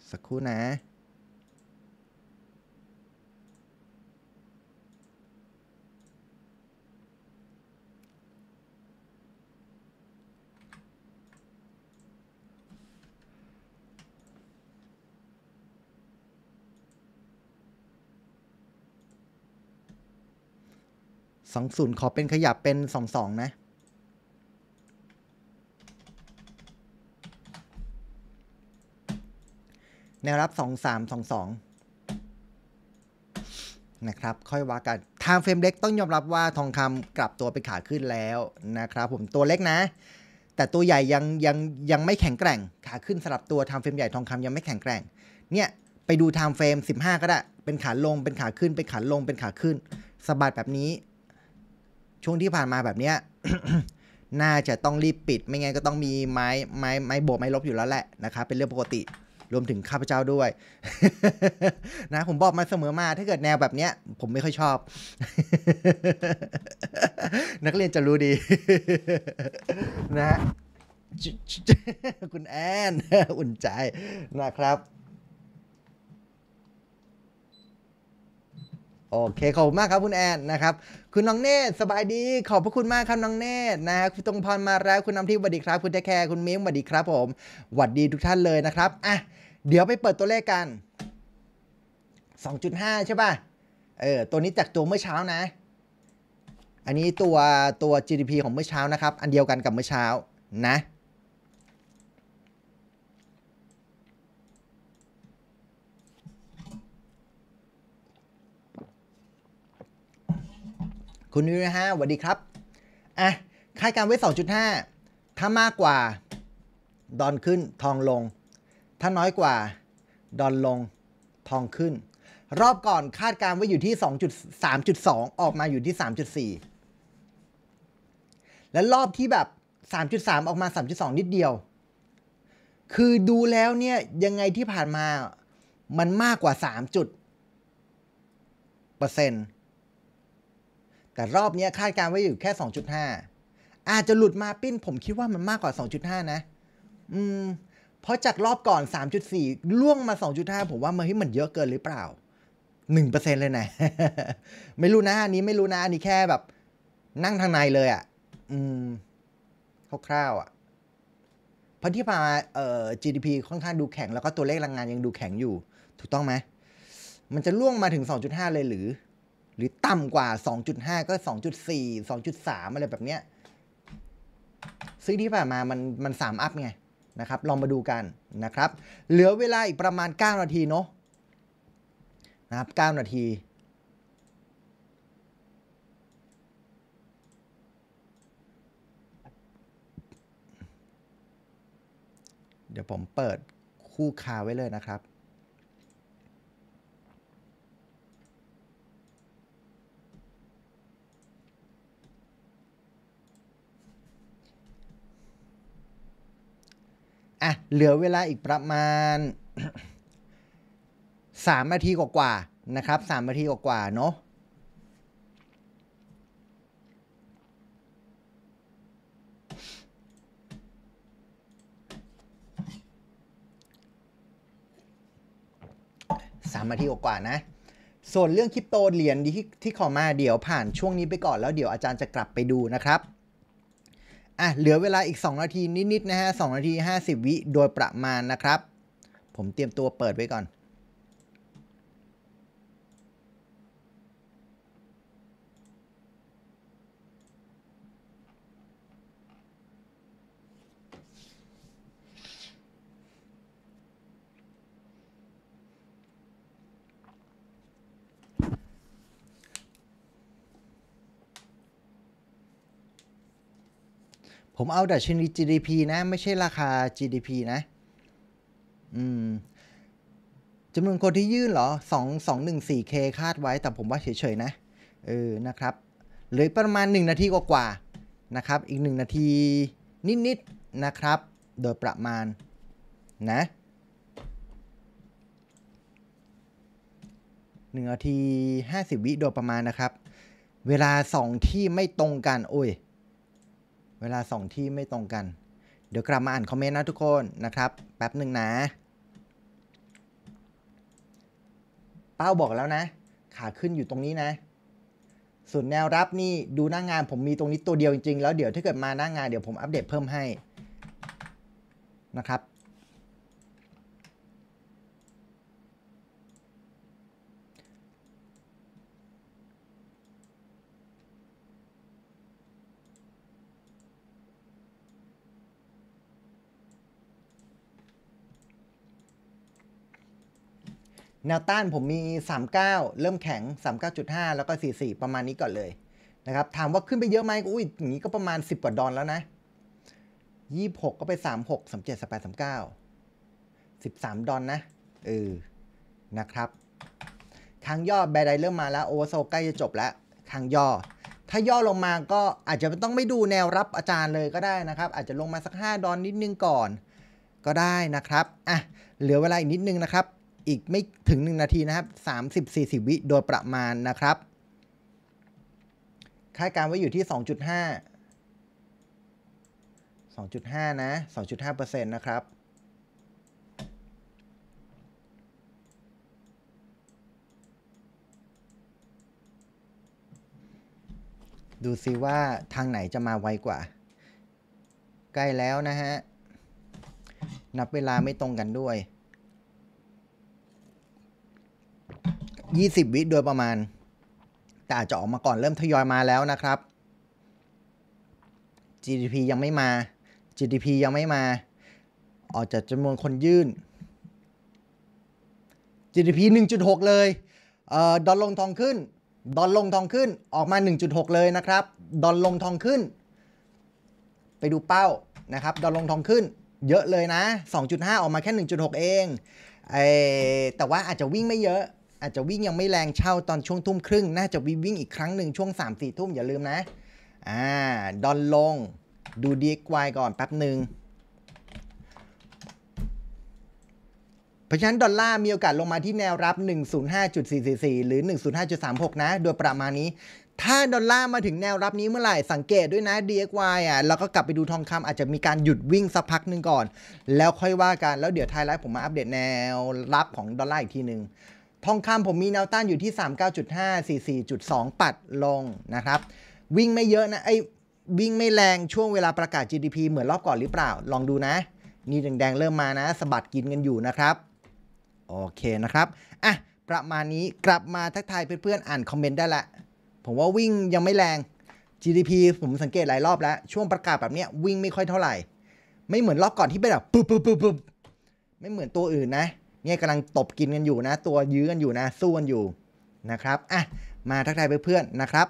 สักครู่นะสองศูนย์ขอเป็นขยับเป็นสองสองนะ แนวรับสองสามสองสองนะครับค่อยว่ากันทางเฟรมเล็กต้องยอมรับว่าทองคำกลับตัวไปขาขึ้นแล้วนะครับผมตัวเล็กนะ แต่ตัวใหญ่ยังยังยังไม่แข็งแกร่ง ขาขึ้นสลับตัวทางเฟรมใหญ่ทองคำยังไม่แข็งแกร่งเนี่ยไปดูไทม์เฟรม15 ก็ได้เป็นขาลงเป็นขาขึ้น เป็นขาลงเป็นขาขึ้นสะบัดแบบนี้ช่วงที่ผ่านมาแบบเนี้ย น่าจะต้องรีบปิด ไม่งั้นก็ต้องมีไม้ไม้ไม้บวกไม้ลบอยู่แล้วแหละนะครับเป็นเรื่องปกติ รวมถึงข้าพเจ้าด้วยนะผมบอกมาเสมอมา ถ้าเกิดแนวแบบเนี้ย ผมไม่ค่อยชอบ นักเรียนจะรู้ดีนะ คุณแอนอุ่นใจนะครับโอเคขอบคุณมากครับ คุณแอนนะครับ คุณน้องเนตสบายดีขอบพระคุณมากครับน้องเนตนะคุณตรงพรมาแล้ว คุณน้ำทิพย์สวัสดีครับ คุณแทแคร์คุณมิ้งสวัสดีครับ ผม หวัดดีทุกท่านเลยนะครับอ่ะเดี๋ยวไปเปิดตัวเลขกัน2.5ใช่ป่ะเออตัวนี้จากตัวเมื่อเช้านะ อันนี้ตัวตัว GDP ของเมื่อเช้านะครับ อันเดียวกันกับเมื่อเช้า นะคุณวิวนะฮะสวัสดีครับอ่ะคาดการไว้ 2.5 ถ้ามากกว่า ดอนขึ้น ทองลง ถ้าน้อยกว่า ดอนลง ทองขึ้น รอบก่อนคาดการไว้อยู่ที่ 2.3.2 ออกมาอยู่ที่ 3.4 และรอบที่แบบ 3.3 ออกมา 3.2 นิดเดียว คือดูแล้วเนี่ย ยังไงที่ผ่านมา มันมากกว่า3จุดเปอร์เซ็นต์แต่รอบนี้คาดการไว้อยู่แค่ 2.5 อาจจะหลุดมาปิ้น ผมคิดว่ามันมากกว่า 2.5 นะอืม เพราะจากรอบก่อน 3.4 ล่วงมา 2.5 ผมว่ามันมันเยอะเกินหรือเปล่า 1%เลยนะ ไม่รู้นะ อันนี้ไม่รู้นะ อันนี้แค่แบบ นั่งทางในเลยอะ่ะ อืม คร่าวๆอะ่ะพราะที่พามาเอ่อ GDP ค่อนข้างดูแข็งแล้วก็ตัวเลขแรงงานยังดูแข็งอยู่ ถูกต้องไหมมันจะล่วงมาถึง 2.5 เลยหรือหรือต่ำกว่า 2.5 ก็ 2.4 2.3อะไรแบบเนี้ย ซื้อที่ผ่านมามันมันสามอัพไง นะครับ ลองมาดูกันนะครับ เหลือเวลาอีกประมาณ 9 นาทีเนาะนะครับ 9 นาที เดี๋ยวผมเปิดคู่คาไว้เลยนะครับอ่ะ เหลือเวลาอีกประมาณ3นาทีกว่าๆนะครับ3นาทีกว่าๆเนาะสามนาทีกว่านะ ส่วนเรื่องคริปโต เหรียญที่ที่ขอมาเดี๋ยวผ่านช่วงนี้ไปก่อนแล้วเดี๋ยวอาจารย์จะกลับไปดูนะครับอ่ะเหลือเวลาอีก 2 นาทีนิดๆนะฮะ 2 นาที 50 วิโดยประมาณนะครับ ผมเตรียมตัวเปิดไว้ก่อนผมเอาดัชนี GDP นะ ไม่ใช่ราคา GDP นะอืมจำนวนคนที่ยื่นเหรอ2 2 1 4K คาดไว้แต่ผมว่าเฉยๆ นะเออนะครับเหลือประมาณ 1 นาทีกว่าๆนะครับ อีก 1 นาทีนิดๆ นะครับ โดยประมาณนะหนึ่งนาทีห้าสิบวิโดยประมาณนะครับ เวลาสองที่ไม่ตรงกัน โอ้ยเวลา2ที่ไม่ตรงกัน เดี๋ยวกลับมาอ่านคอมเมนต์นะทุกคนนะครับแป๊บหนึ่งนะ เป้าบอกแล้วนะ ขาขึ้นอยู่ตรงนี้นะส่วนแนวรับนี่ ดูหน้างงานผมมีตรงนี้ตัวเดียวจริงๆ แล้วเดี๋ยวถ้าเกิดมาหน้างงานเดี๋ยวผมอัปเดตเพิ่มให้นะครับแนวต้านผมมี 39 เริ่มแข็ง 39.5 แล้วก็ 44 ประมาณนี้ก่อนเลยนะครับถามว่าขึ้นไปเยอะไหมอุ้ยอย่างนี้ก็ประมาณ 10 กว่าดอลแล้วนะ 26 ก็ไป 36 37 38 39 13 ดอลนะเออนะครับ ครั้งย่อแบรไดเริ่มมาแล้วโอเวอร์โซใกล้จะจบแล้วครั้งย่อ ถ้าย่อลงมาก็อาจจะต้องไม่ดูแนวรับอาจารย์เลยก็ได้นะครับ อาจจะลงมาสัก 5 ดอลนิดนึงก่อนก็ได้นะครับ อ่ะ เหลือเวลาอีกนิดนึงนะครับอีกไม่ถึง 1 นาทีนะครับ 30-40 วิโดยประมาณนะครับคาดการไว้อยู่ที่ 2.5 2.5นะ2.5%นะครับ ดูซิว่าทางไหนจะมาไวกว่า ใกล้แล้วนะฮะ นับเวลาไม่ตรงกันด้วย20 วิ โดยประมาณ แต่อาจจะออกมาก่อนเริ่มทยอยมาแล้วนะครับ GDP ยังไม่มา GDP ยังไม่มา ออกจากจำนวนคนยื่น GDP 1.6 เลยเออดอลลงทองขึ้น ดอลลงทองขึ้น ออกมา 1.6 เลยนะครับ ดอลลงทองขึ้น ไปดูเป้านะครับ ดอลลงทองขึ้นเยอะเลยนะ 2.5 ออกมาแค่ 1.6 เองเอแต่ว่าอาจจะวิ่งไม่เยอะอาจจะวิ่งยังไม่แรงเช่าตอนช่วงทุ่มครึ่ง น่าจะวิ่งอีกครั้งหนึ่งช่วง3ามสี่ทุ่มอย่าลืมนะอ่าดอนลงดูดีกวายก่อนแป๊บหนึ่ง เพราะฉะนั้นดอลลาร์มีโอกาสลงมาที่แนวรับ 105.444 หรือ 105.36 นะ โดยประมาณนี้ ถ้าดอลลาร์มาถึงแนวรับนี้เมื่อไหร่ สังเกตด้วยนะ DXY อ่ะแล้วก็กลับไปดูทองคำอาจจะมีการหยุดวิ่งสักพักหนึ่งก่อน แล้วค่อยว่ากันแล้วเดี๋ยวท้ายไลฟ์ผมมาอัปเดตแนวรับของดอลลาร์อีกทีหนึ่งทองคำผมมีแนวต้านอยู่ที่ 39.5 44.2 ปัดลงนะครับ วิ่งไม่เยอะนะ ไอ้ วิ่งไม่แรงช่วงเวลาประกาศ GDP เหมือนรอบก่อนหรือเปล่า ลองดูนะ นี่แดงๆเริ่มมานะสะบัดกินกันอยู่นะครับ โอเคนะครับ อ่ะ ประมาณนี้กลับมาทักทายเพื่อนๆ อ่านคอมเมนต์ได้ละ ผมว่าวิ่งยังไม่แรง GDP ผมสังเกตหลายรอบแล้ว ช่วงประกาศแบบเนี้ยวิ่งไม่ค่อยเท่าไหร่ ไม่เหมือนรอบก่อนที่เป็นแบบปุ๊บปุ๊บปุ๊บปุ๊บไม่เหมือนตัวอื่นนะเนี่ยกำลังตบกินกันอยู่นะ ตัวยื้อกันอยู่นะสู้กันอยู่นะครับอ่ะมาทักทายเพื่อนๆนะครับ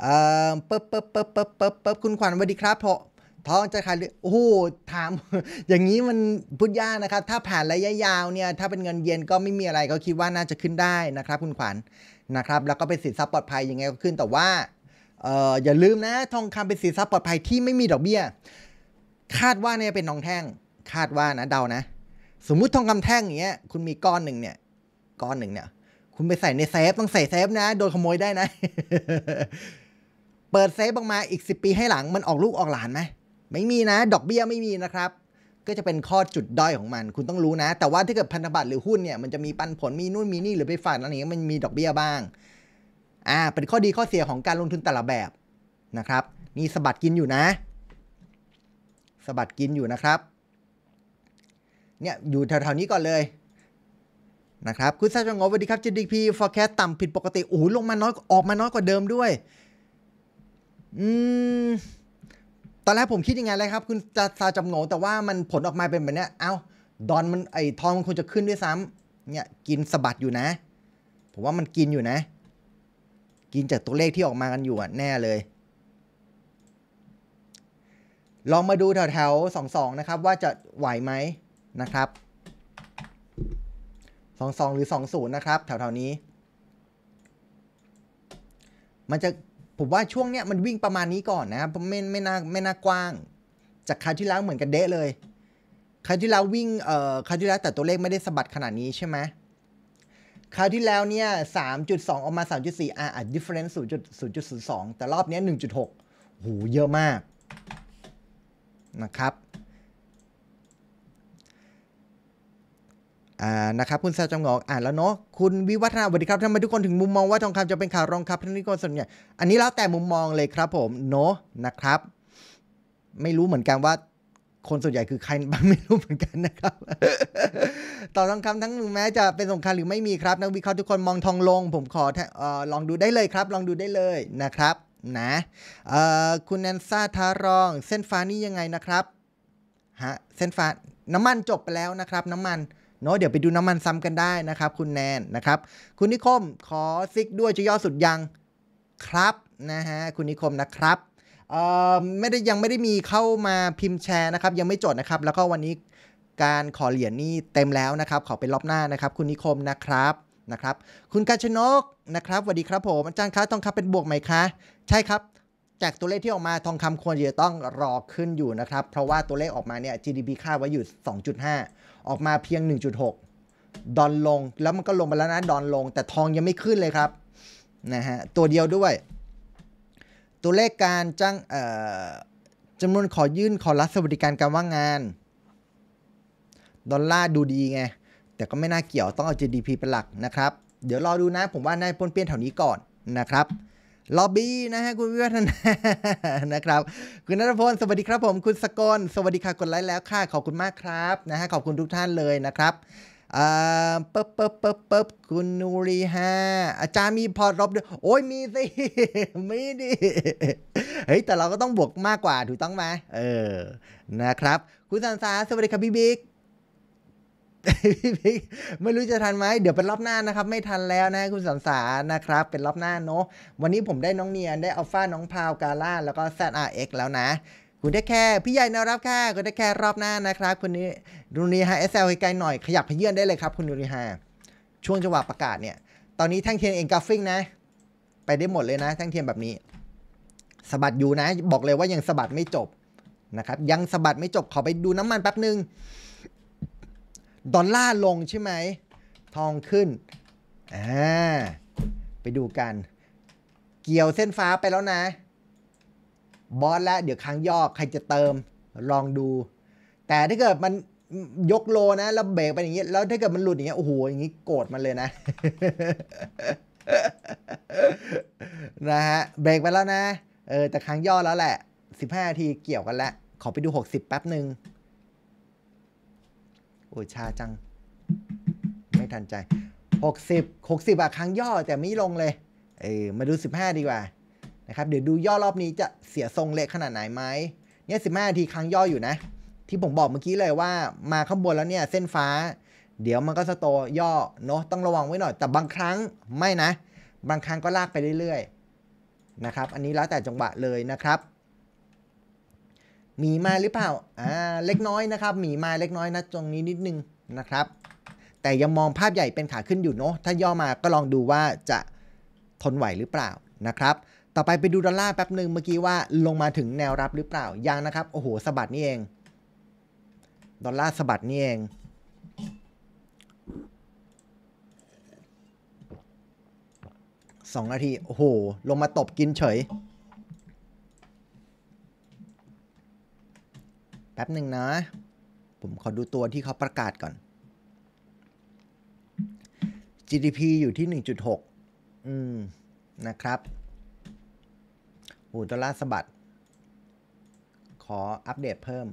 เอ่อปึ๊บปึ๊บปึ๊บปึ๊บปึ๊บปึ๊บคุณขวัญสวัสดีครับพอท้องจะขาดโอ้โหถามอย่างนี้มันพูดยากนะครับ ถ้าผ่านระยะยาวเนี่ย ถ้าเป็นเงินเย็นก็ไม่มีอะไรเขาคิดว่าน่าจะขึ้นได้นะครับ คุณขวัญนะครับ แล้วก็เป็นสินทรัพย์ปลอดภัยยังไงก็ขึ้น แต่ว่าเอ่ออย่าลืมนะ ทองคำเป็นสินทรัพย์ปลอดภัยที่ไม่มีดอกเบี้ย คาดว่าเนี่ยเป็นทองแท่งคาดว่านะเดานะสมมุติทองคำแท่งอย่างเงี้ยคุณมีก้อนหนึ่งเนี่ย ก้อนหนึ่งเนี่ย คุณไปใส่ในเซฟต้องใส่เซฟนะ โดนขโมยได้นะ เปิดเซฟออกมาอีกสิปีให้หลัง มันออกลูกออกหลานไหมไม่มีนะ ดอกเบี้ยไม่มีนะครับ ก็จะเป็นข้อจุดด้อยของมัน คุณต้องรู้นะ แต่ว่าถ้าเกิดพันธบัตรหรือหุ้นเนี่ยมันจะมีปันผล มีนู่นมีนี่หรือไปฝากอะไรอย่างเงี้ยมันมีดอกเบี้ยบ้าง อ่า เป็นข้อดีข้อเสียของการลงทุนแต่ละแบบนะครับนี่สบัดกินอยู่นะสบัดกินอยู่นะครับเนี่ยอยู่แถวๆนี้ก่อนเลยนะครับคุณซาจังงอสวัสดีครับ GDP forecast ต่ำผิดปกติโอ้ลงมาน้อยออกมาน้อยกว่าเดิมด้วยอืมตอนแรกผมคิดยังไงเลยครับ คุณซาจงงแต่ว่ามันผลออกมาเป็นแบบนี้เอ้าดอนมันไอทองมันควรจะขึ้นด้วยซ้ำเนี่ยกินสะบัดอยู่นะ ผมว่ามันกินอยู่นะ กินจากตัวเลขที่ออกมากันอยู่แน่เลย ลองมาดูแถวๆสองสองนะครับ ว่าจะไหวไหมนะครับ 22 หรือ 20 นะครับ แถว ๆนี้ มันจะผมว่าช่วงเนี้ยมันวิ่งประมาณนี้ก่อนนะครับไม่ไม่น่าไม่น่ากว้าง จากคราวที่แล้วเหมือนกันเดะเลย คราวที่แล้ววิ่งเอ่อคราวที่แล้วแต่ตัวเลขไม่ได้สะบัดขนาดนี้ใช่ไหมคราวที่แล้วเนี่ย 3.2 ออกมา 3.4 อ่ะอ่ะ difference 0.0.02 แต่รอบนี้ 1.6หูเยอะมากนะครับอ่านะครับคุณซาจำงอกอ่านแล้วเนาะคุณวิวัฒนาสวัสดีครับทำไมทุกคนถึงมุมมองว่าทองคำจะเป็นข่าวรองครับท่านนิกรส่วนใหญ่อันนี้แล้วแต่มุมมองเลยครับผมเนาะนะครับ ไม่รู้เหมือนกันว่า คนส่วนใหญ่คือใครบ้างไม่รู้เหมือนกันนะครับ ต่อทองคำทั้งแม้จะเป็นสงครามหรือไม่มีครับนักวิเคราะห์ทุกคนมองทองลง ผมขอออลองดูได้เลยครับ ลองดูได้เลยนะครับนะคุณแอนซ่าทารอง เส้นฟ้านี่ยังไงนะครับฮะเส้นฟ้าน้ำมันจบไปแล้วนะครับ น้ำมันเนาะเดี๋ยวไปดูน้ำมันซ้ำกันได้นะครับคุณแนนนะครับ คุณนิคมขอซิกด้วยจะย่อสุด ยังครับนะฮะคุณนิคมนะครับเอ่อไม่ได้ยังไม่ได้มีเข้ามาพิมพ์แชร์นะครับยังไม่จดนะครับแล้วก็วันนี้การขอเหรียญนี่เต็มแล้วนะครับขอเป็นรอบหน้านะครับคุณนิคมนะครับนะครับคุณกาชนกนะครับสวัสดีครับผมอาจารย์คะทองคำเป็นบวกไหมคะ ใช่ครับจากตัวเลขที่ออกมาทองคำควรจะต้องรอขึ้นอยู่นะครับ เพราะว่าตัวเลขออกมาเนี่ย GDP ค่าไว้อยู่2.5ออกมาเพียง 1.6 ดอนลง แล้วมันก็ลงไปแล้วนะ ดอนลง แต่ทองยังไม่ขึ้นเลยครับ นะฮะ ตัวเดียวด้วย ตัวเลขการจ้างจำนวนขอยื่นขอรับสวัสดิการการว่างงาน ดอลลาร์ดูดีไง แต่ก็ไม่น่าเกี่ยว ต้องเอา GDP เป็นหลักนะครับ เดี๋ยวรอดูนะ ผมว่าน่าป้นเปี้ยนแถวนี้ก่อนนะครับล็อบบี้นะฮะคุณวิวัฒนานะครับคุณนัทพล สวัสดีครับผมคุณสกลสวัสดีค่ะกดไลค์แล้วค่ะขอบคุณมากครับนะฮะขอบคุณทุกท่านเลยนะครับปอ๊อปึ๊บปึ๊บปึ๊บคุณนูรีฮะอาจารย์มีพอร์ตรบด้วยโอ้ยมีสิมีดิเฮ้ยแต่เราก็ต้องบวกมากกว่าถูกต้องไหมเออนะครับคุณสันสาสวัสดีครับพี่บิ๊กไม่รู้จะทันไหมเดี๋ยวเป็นรอบหน้านะครับ ไม่ทันแล้วนะคุณสันสานะครับเป็นรอบหน้าเนาะวันนี้ผมได้น้องเนียนได้อัลฟา น้องพาว กาล่าแล้วก็ z ซ x แล้วนะคุณได้แค่พี่ใหญ่นะรับค่ะคุณได้แค่รอบหน้านะครับคุณนี้ดูนี่ฮะเอสเอลไกลหน่อยขยับเยื่นได้เลยครับคุณดูนีฮะช่วงจังหวะประกาศเนี่ยตอนนี้ทั้งเทียนเองกราฟิกนะ ไปได้หมดเลยนะทั้งเทียนแบบนี้สะบัดอยู่นะ บอกเลยว่ายังสะบัดไม่จบนะครับ ยังสะบัดไม่จบขอไปดูน้ำมันแป๊บนึงดอลลาร์ลงใช่ไหม ทองขึ้นอ่าไปดูกัน เกี่ยวเส้นฟ้าไปแล้วนะ บอสแล้วเดี๋ยวค้างย่อใครจะเติม ลองดู แต่ถ้าเกิดมันยกโลนะแล้วเบรกไปอย่างเงี้ยแล้วถ้าเกิดมันหลุดอย่างเงี้ยโอ้โหอย่างงี้โกรธมันเลยนะนะฮะเบรกไปแล้วนะเออ แต่ค้างย่อแล้วแหละ15ทีเกี่ยวกันแล้วขอไปดู 60แป๊บหนึ่งโอ้ชาจัง ไม่ทันใจ 60 60อ่ะครั้งย่อแต่ไม่ลงเลย เออมาดู 15 ดีกว่านะครับเดี๋ยวดูย่อรอบนี้จะเสียทรงเละขนาดไหนไหมเนี่ย 15าทีครั้งย่ออยู่นะ ที่ผมบอกเมื่อกี้เลยว่า มาข้างบนแล้วเนี่ยเส้นฟ้า เดี๋ยวมันก็สโตย่อเนาะต้องระวังไว้หน่อยแต่บางครั้งไม่นะบางครั้งก็ลากไปเรื่อยๆนะครับ อันนี้แล้วแต่จังหวะเลยนะครับมีมาหรือเปล่า อ่า เล็กน้อยนะครับมีมาเล็กน้อยนะตรงนี้นิดนึงนะครับ แต่ยังมองภาพใหญ่เป็นขาขึ้นอยู่เนาะ ถ้าย่อมา ก็ลองดูว่าจะทนไหวหรือเปล่านะครับ ต่อไปไปดูดอลลาร์แป๊บหนึ่งเมื่อกี้ว่าลงมาถึงแนวรับหรือเปล่ายังนะครับ โอ้โหสะบัดนี่เอง ดอลลาร์สะบัดนี่เองสองนาที โอ้โห ลงมาตบกินเฉยแป๊บหนึ่งนะ ผมขอดูตัวที่เขาประกาศก่อน GDP อยู่ที่ 1.6 อืม นะครับโหดอลลาร์สบัด ขออัปเดตเพิ่ม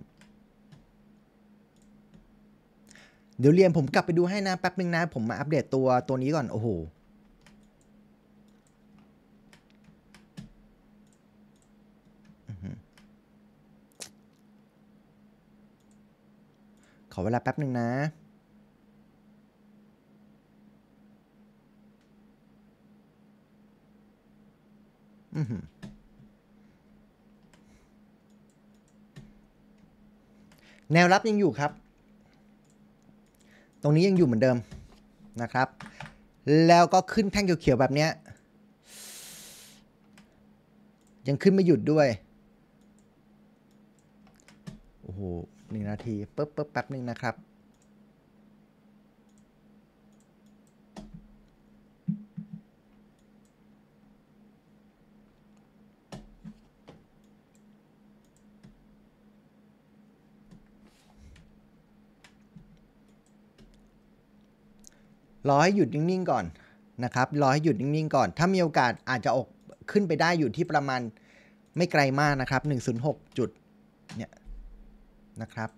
เดี๋ยวเรียนผมกลับไปดูให้นะ แป๊บหนึ่งนะ ผมมาอัปเดตตัวตัวนี้ก่อน โอ้โหอเวลาแป๊บหนึ่งนะอืแนวรับยังอยู่ครับ ตรงนี้ยังอยู่เหมือนเดิมนะครับ แล้วก็ขึ้นแท่งเขียวๆแบบเนี้ย ยังขึ้นไม่หยุดด้วย โอ้โหหนึ่งนาทีปึ๊บปึ๊บแป๊บหนึ่งนะครับรอให้หยุดนิ่งๆ ก่อน นะครับรอให้หยุดนิ่งๆ ก่อนถ้ามีโอกาสอาจจะออกขึ้นไปได้อยู่ที่ประมาณไม่ไกลมากนะครับ 106 จุดเนี่ยนะครับ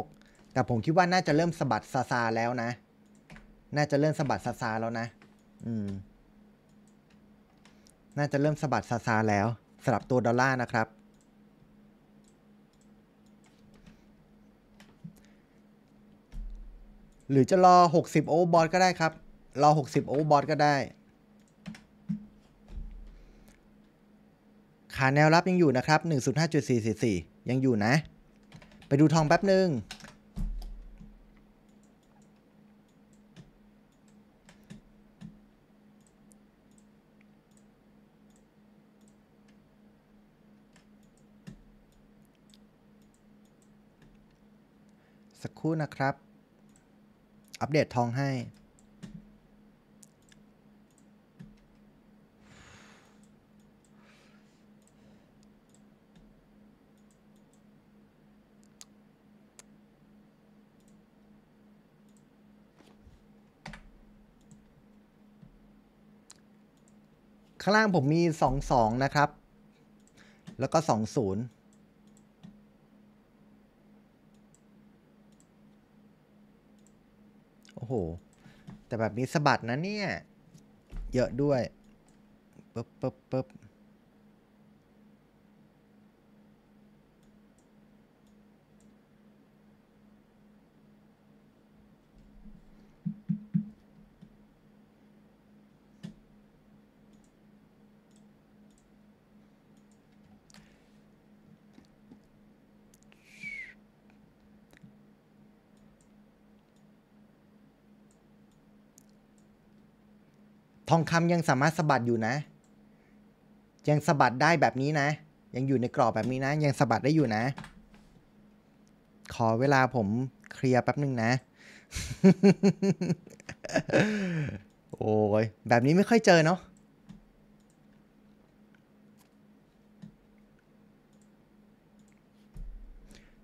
106แต่ผมคิดว่าน่าจะเริ่มสะบัดซาซาแล้วนะ น่าจะเริ่มสะบัดซาซาแล้วนะ อืม น่าจะเริ่มสะบัดซาซาแล้วสำหรับตัวดอลลาร์นะครับ หรือจะ รอ 60โอเวอร์บอทก็ได้ครับ รอ 60โอเวอร์บอทก็ได้ ขาแนวรับยังอยู่นะครับ 105.444ยังอยู่นะไปดูทองแป๊บหนึ่งสักครู่นะครับ อัปเดตทองให้ข้างล่างผมมี2 2นะครับ แล้วก็2 0โอ้โห แต่แบบนี้สะบัดนะเนี่ย เยอะด้วยปึ๊บปึ๊บปึ๊บทองคำยังสามารถสะบัดอยู่นะ ยังสะบัดได้แบบนี้นะ ยังอยู่ในกรอบแบบนี้นะ ยังสะบัดได้อยู่นะ ขอเวลาผมเคลียร์แป๊บนึงนะ โอ้ย แบบนี้ไม่ค่อยเจอเนาะ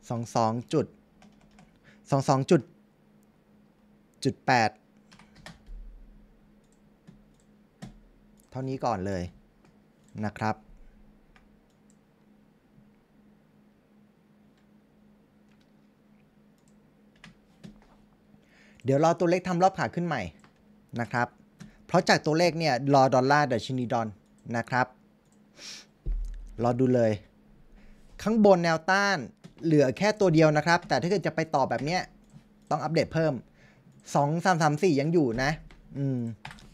สองสองจุดสองสองจุด จุดแปดท่านี้ก่อนเลยนะครับ เดี๋ยวรอตัวเลขทำรอบขาขึ้นใหม่นะครับ เพราะจากตัวเลขเนี่ยรอดอลลาร์ดัชนีดอน นะครับรอดูเลย ข้างบนแนวต้านเหลือแค่ตัวเดียวนะครับ แต่ถ้าเกิดจะไปต่อ แบบเนี้ย ต้องอัปเดตเพิ่ม 2 3 3 4ยังอยู่นะ อืม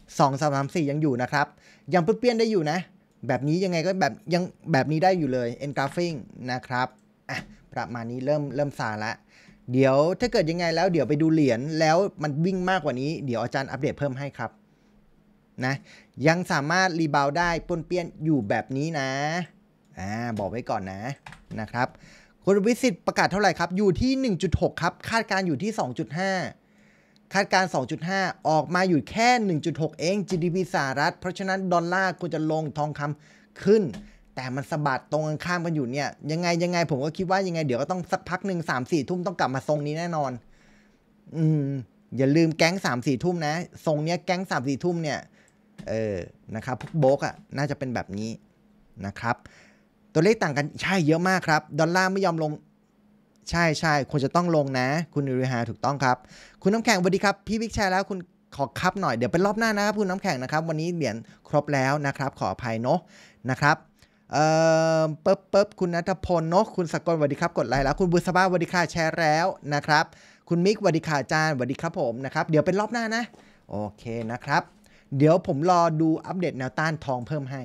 2 3 3 4 ยังอยู่นะครับ ยังเปี้ยนได้อยู่นะ แบบนี้ยังไงก็แบบยังแบบนี้ได้อยู่เลย e n g r a f i n g นะครับอ่ะประมาณนี้เริ่มเริ่มซาละเดี๋ยวถ้าเกิดยังไงแล้วเดี๋ยวไปดูเหรียญแล้วมันวิ่งมากกว่านี้เดี๋ยวอาจารย์อัปเดตเพิ่มให้ครับนะยังสามารถรีบาวได้ปนเปี้ยนอยู่แบบนี้นะอ่าบอกไว้ก่อนนะนะครับคุณวิสิตประกาศเท่าไหร่ครับอยู่ที่ 1.6 ครับ คาดการอยู่ที่ 2.5คาดการ 2.5 ออกมาอยู่แค่ 1.6 เอง GDP สหรัฐ เพราะฉะนั้นดอลลาร์ควรจะลงทองคำขึ้น แต่มันสะบัดตรงกันข้ามกันอยู่เนี่ย ยังไงยังไง ผมก็คิดว่ายังไง เดี๋ยวก็ต้องสักพักหนึ่งสามสี่ทุ่มต้องกลับมาทรงนี้แน่นอน อืม อย่าลืมแก๊งสามสี่ทุ่มนะ ทรงเนี้ยแก๊งสามสี่ทุ่มเนี่ย เออ นะครับ พวกโบกอะ่ะน่าจะเป็นแบบนี้นะครับ ตัวเลขต่างกันใช่เยอะมากครับ ดอลลาร์ไม่ยอมลงใช่ใช่ควรจะต้องลงนะ คุณอุริฮาถูกต้องครับ คุณน้ำแข็งสวัสดีครับพี่วิกแชร์แล้วคุณขอคับหน่อย เดี๋ยวเป็นรอบหน้านะครับคุณน้ำแข็งนะครับ วันนี้เหรียญครบแล้วนะครับขออภัยเนาะนะครับเอ่อปึ๊บปึ๊บคุณนัทพลเนาะคุณสกลสวัสดีครับกดไลค์แล้วคุณบุษบาสวัสดีค่ะแชร์แล้วนะครับ คุณมิกสวัสดีค่ะอาจารย์สวัสดีครับผมนะครับเดี๋ยวเป็นรอบหน้านะโอเคนะครับ เดี๋ยวผมรอดูอัปเดตแนวต้านทองเพิ่มให้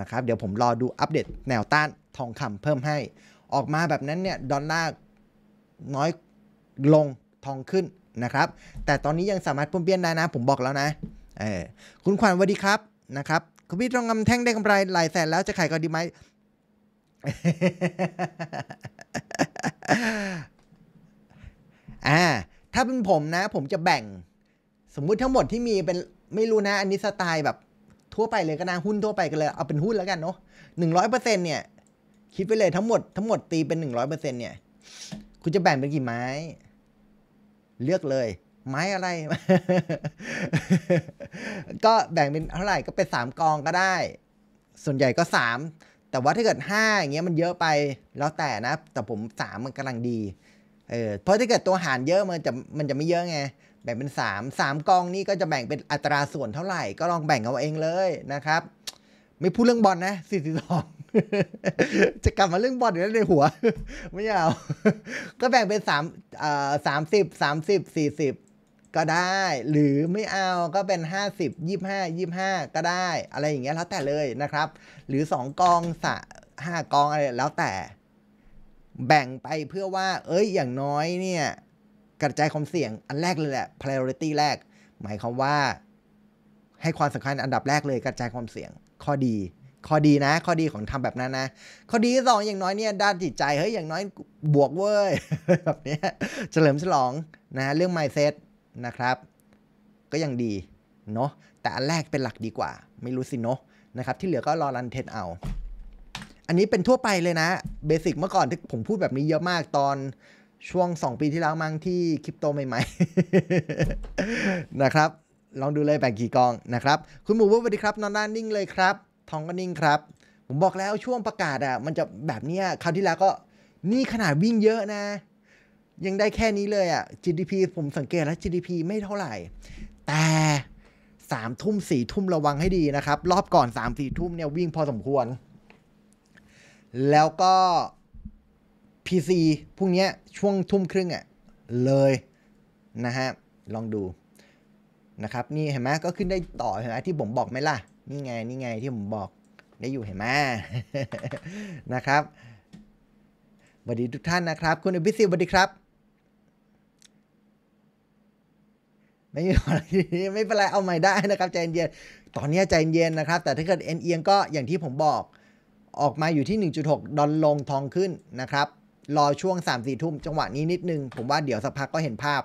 นะครับเดี๋ยวผมรอดูอัปเดตแนวต้านทองคำเพิ่มให้ออกมาแบบนั้นเนี่ยดอลลาร์น้อยลงทองขึ้นนะครับ แต่ตอนนี้ยังสามารถพุ่มเปี้ยนได้นะ ผมบอกแล้วนะ เออคุณขวัญสวัสดีครับ นะครับ คุณพี่ทองคำแท่งได้กำไร หลายแสน แล้วจะขายก็ดีไหมอ่าถ้าเป็นผมนะ ผมจะแบ่ง สมมุติทั้งหมดที่มีเป็นไม่รู้นะ อันนี้สไตล์แบบ ทั่วไปเลยก็นะ หุ้นทั่วไปกันเลย เอาเป็นหุ้นแล้วกันเนาะหนึ่งร้อยเปอร์เซ็นเนี่ยคิดไปเลยทั้งหมดทั้งหมดตีเป็นหนึ่งร้อยเปอร์เซ็นเนี่ยคุณจะแบ่งเป็นกี่ไม้ เลือกเลย ไม้อะไร ก็แบ่งเป็นเท่าไหร่ก็เป็นสามกองก็ได้ ส่วนใหญ่ก็สามแต่ว่าถ้าเกิดห้าอย่างเงี้ยมันเยอะไปแล้วแต่นะ แต่ผมสามมันกำลังดีเออเพราะถ้าเกิดตัวหารเยอะมันจะมันจะไม่เยอะไงแบ่งเป็นสสามามกองนี่ก็จะแบ่งเป็นอัตราส่วนเท่าไหร่ ก็ลองแบ่งเอาเองเลยนะครับ ไม่พูดเรื่องบอลนนะองจะกลับมาเรื่องบอลอยู่แล้วในหัว ไม่เอาก็แบ่งเป็นสามสามสิบ สามสิบ สี่สิบก็ได้ หรือไม่เอาก็เป็นหห้้าาสิบยี่สิบห้าก็ได้ อะไรอย่างเงี้ยแล้วแต่เลยนะครับ หรือสองกองสะากองอะไรแล้วแต่ แบ่งไปเพื่อว่า เอ้ย อย่างน้อยเนี่ย กระจายความเสี่ยงอันแรกเลยแหละ priority แรก หมายความว่า ให้ความสำคัญอันดับแรกเลยกระจายความเสี่ยง ข้อดีข้อดีนะ ข้อดีของทำแบบนั้นนะ ข้อดีสองอย่างน้อยเนี่ยด้านจิตใจเฮ้ยอย่างน้อยบวกเว้ยแบบนี้เฉลิมฉลองนะ เรื่อง mindset นะครับ ก็ยังดีเนาะแต่อันแรกเป็นหลักดีกว่า ไม่รู้สิเนาะนะครับที่เหลือก็รอรันเทนเอา อันนี้เป็นทั่วไปเลยนะเบสิกเมื่อก่อนที่ผมพูดแบบนี้เยอะมากตอนช่วง 2 ปีที่แล้วมั้งที่คริปโตใหม่ๆนะครับ ลองดูเลยแบ่งกี่กองนะครับ คุณหมูว่าสวัสดีครับนอนด้านนิ่งเลยครับทองก็นิ่งครับ ผมบอกแล้วช่วงประกาศอ่ะมันจะแบบเนี้ยคราวที่แล้วก็นี่ขนาดวิ่งเยอะนะ ยังได้แค่นี้เลยอ่ะ GDP ผมสังเกตแล้ว GDP ไม่เท่าไหร่ แต่สามทุ่มสี่ทุ่มระวังให้ดีนะครับ รอบก่อนสามสี่ทุ่มเนี่ยวิ่งพอสมควร แล้วก็ PC พรุ่งนี้ช่วงทุ่มครึ่งอ่ะเลยนะฮะ ลองดูนะครับ นี่เห็นไหมก็ขึ้นได้ต่อเห็นไหมที่ผมบอกไหมล่ะนี่ไง นี่ไงที่ผมบอก ได้อยู่เห็นไหมนะครับสวัสดีทุกท่านนะครับ คุณอภิสิทธิ์สวัสดีครับ ไม่มีอะไรไม่เป็นไร เอาใหม่ได้นะครับใจเย็นตอนนี้ใจเย็นนะครับแต่ถ้าเกิดเอ็นเอียงก็อย่างที่ผมบอกออกมาอยู่ที่ 1.6ดอลลงทองขึ้นนะครับรอช่วง3-4ทุ่มจังหวะนี้นิดนึงผมว่าเดี๋ยวสักพักก็เห็นภาพ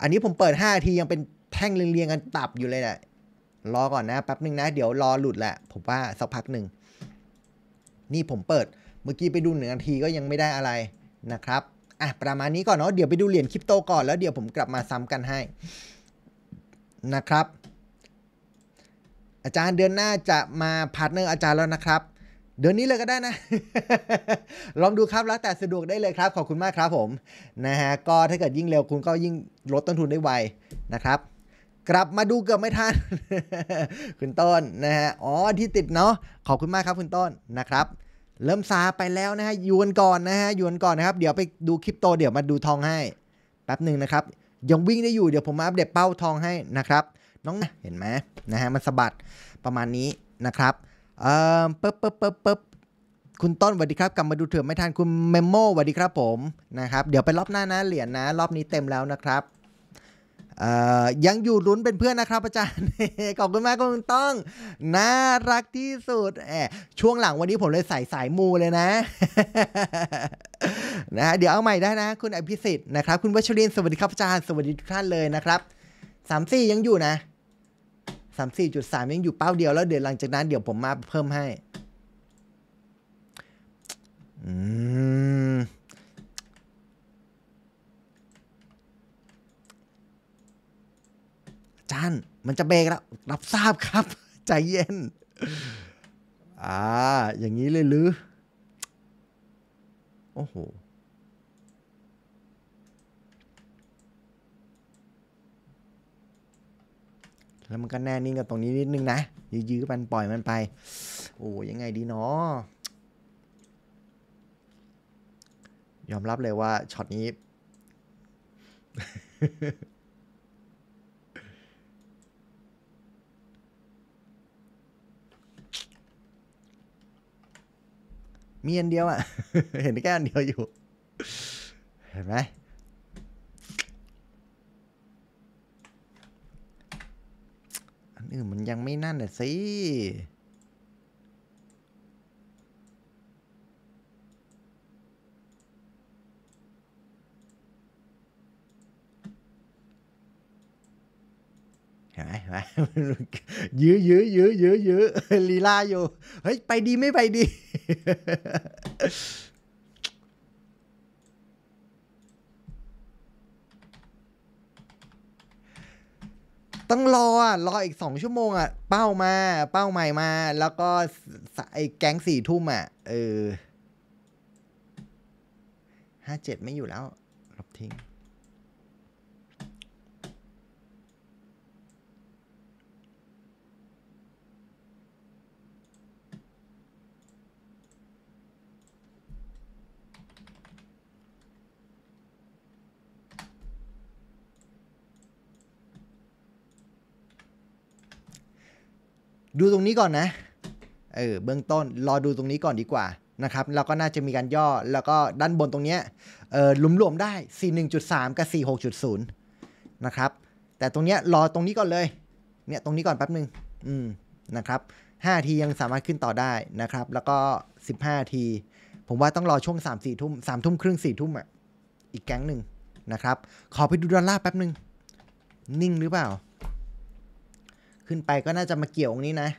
อันนี้ผมเปิด5ทียังเป็นแท่งเรียงๆกันตับอยู่เลยนะรอก่อนนะแป๊บนึงนะเดี๋ยวรอหลุดแหละผมว่าสักพักหนึ่งนี่ผมเปิดเมื่อกี้ไปดูหนึ่งนาทีก็ยังไม่ได้อะไรนะครับอ่ะประมาณนี้ก่อนเนาะเดี๋ยวไปดูเหรียญคริปโตก่อนแล้วเดี๋ยวผมกลับมาซ้ำกันให้ นะครับ อาจารย์เดือนหน้าจะมาพาร์ทเนอร์อาจารย์แล้วนะครับ เดือนนี้เลยก็ได้นะ ลองดูครับแล้วแต่สะดวกได้เลยครับ ขอบคุณมากครับผมนะฮะก็ถ้าเกิดยิ่งเร็วคุณก็ยิ่งลดต้นทุนได้ไวนะครับกลับมาดูเกือบไม่ทันคุณต้นนะฮะอ๋อที่ติดเนาะขอบคุณมากครับคุณต้นนะครับ เริ่มซาไปแล้วนะฮะยวนก่อนนะฮะยวนก่อนนะครับเดี๋ยวไปดูคริปโตเดี๋ยวมาดูทองให้แป๊บหนึ่งนะครับยังวิ่งได้อยู่เดี๋ยวผมมาอัปเดตเป้าทองให้นะครับน้องเห็นไหมนะฮะมันสะบัดประมาณนี้นะครับเอ่อปึ๊บปึ๊บปึ๊บปึ๊บคุณต้นสวัสดีครับกลับมาดูเถื่อไม่ทันคุณเมมโมสวัสดีครับ ผมนะครับเดี๋ยวไปรอบหน้านะเหรียญนะ รอบนี้เต็มแล้วนะครับยังอยู่ลุ้นเป็นเพื่อนนะครับ อาจารย์ ขอบคุณมากคุณต้อง น่ารักที่สุดแอบช่วงหลังวันนี้ผมเลยใส่สายมูเลยนะนะเดี๋ยวเอาใหม่ได้นะ คุณอภิสิทธิ์นะครับคุณวัชรินสวัสดีครับอาจารย์ สวัสดีทุกท่านเลยนะครับสามสี่ยังอยู่นะสามสี่จุดสามยังอยู่เป้าเดียว แล้ว เดี๋ยวหลังจากนั้น เดี๋ยวผมมาเพิ่มให้ อืมจานมันจะเบรกแล้ว รับทราบครับ ใจเย็น อ่า อย่างนี้เลยหรือ โอ้โห แล้วมันก็แน่นิ่งกับตรงนี้นิดนึงนะ ยื้อๆมันปล่อยมันไป โอ้ยังไงดีเนาะยอมรับเลยว่าช็อตนี้มีอันเดียวอะ่ะ เห็นแค่อันเดียวอยู่ เห็นไหม อันอื่นมันยังไม่นั่นน่ะสิไหมยื้อยื้อยื้อยื้อยื้อลีลาอยู่ เฮ้ยไปดีไม่ไปดีต้องรออ่ะรออีกสองชั่วโมงอ่ะ เป้ามา เป้าใหม่มา แล้วก็ไอ้แก๊งสี่ทุ่มอ่ะ เออห้าเจ็ดไม่อยู่แล้วลบทิ้งดูตรงนี้ก่อนนะ เออ เบื้องต้น รอดูตรงนี้ก่อนดีกว่า นะครับเราก็น่าจะมีการย่อ แล้วก็ด้านบนตรงเนี้ย เออหลุมรวมได้ 41.3 กับ 46.0นะครับ แต่ตรงเนี้ย รอตรงนี้ก่อนเลย เนี่ยตรงนี้ก่อนแป๊บหนึ่งอืม นะครับ 5 ทียังสามารถขึ้นต่อได้นะครับ แล้วก็15ทีผมว่าต้องรอช่วง3 4ทุ่ม3ทุ่มครึ่ง4ทุ่มอ่ะอีกแก๊งหนึ่งนะครับ ขอไปดูดอลลาร์แป๊บหนึ่ง นิ่งหรือเปล่าขึ้นไปก็น่าจะมาเกี่ยวตรงนี้นะ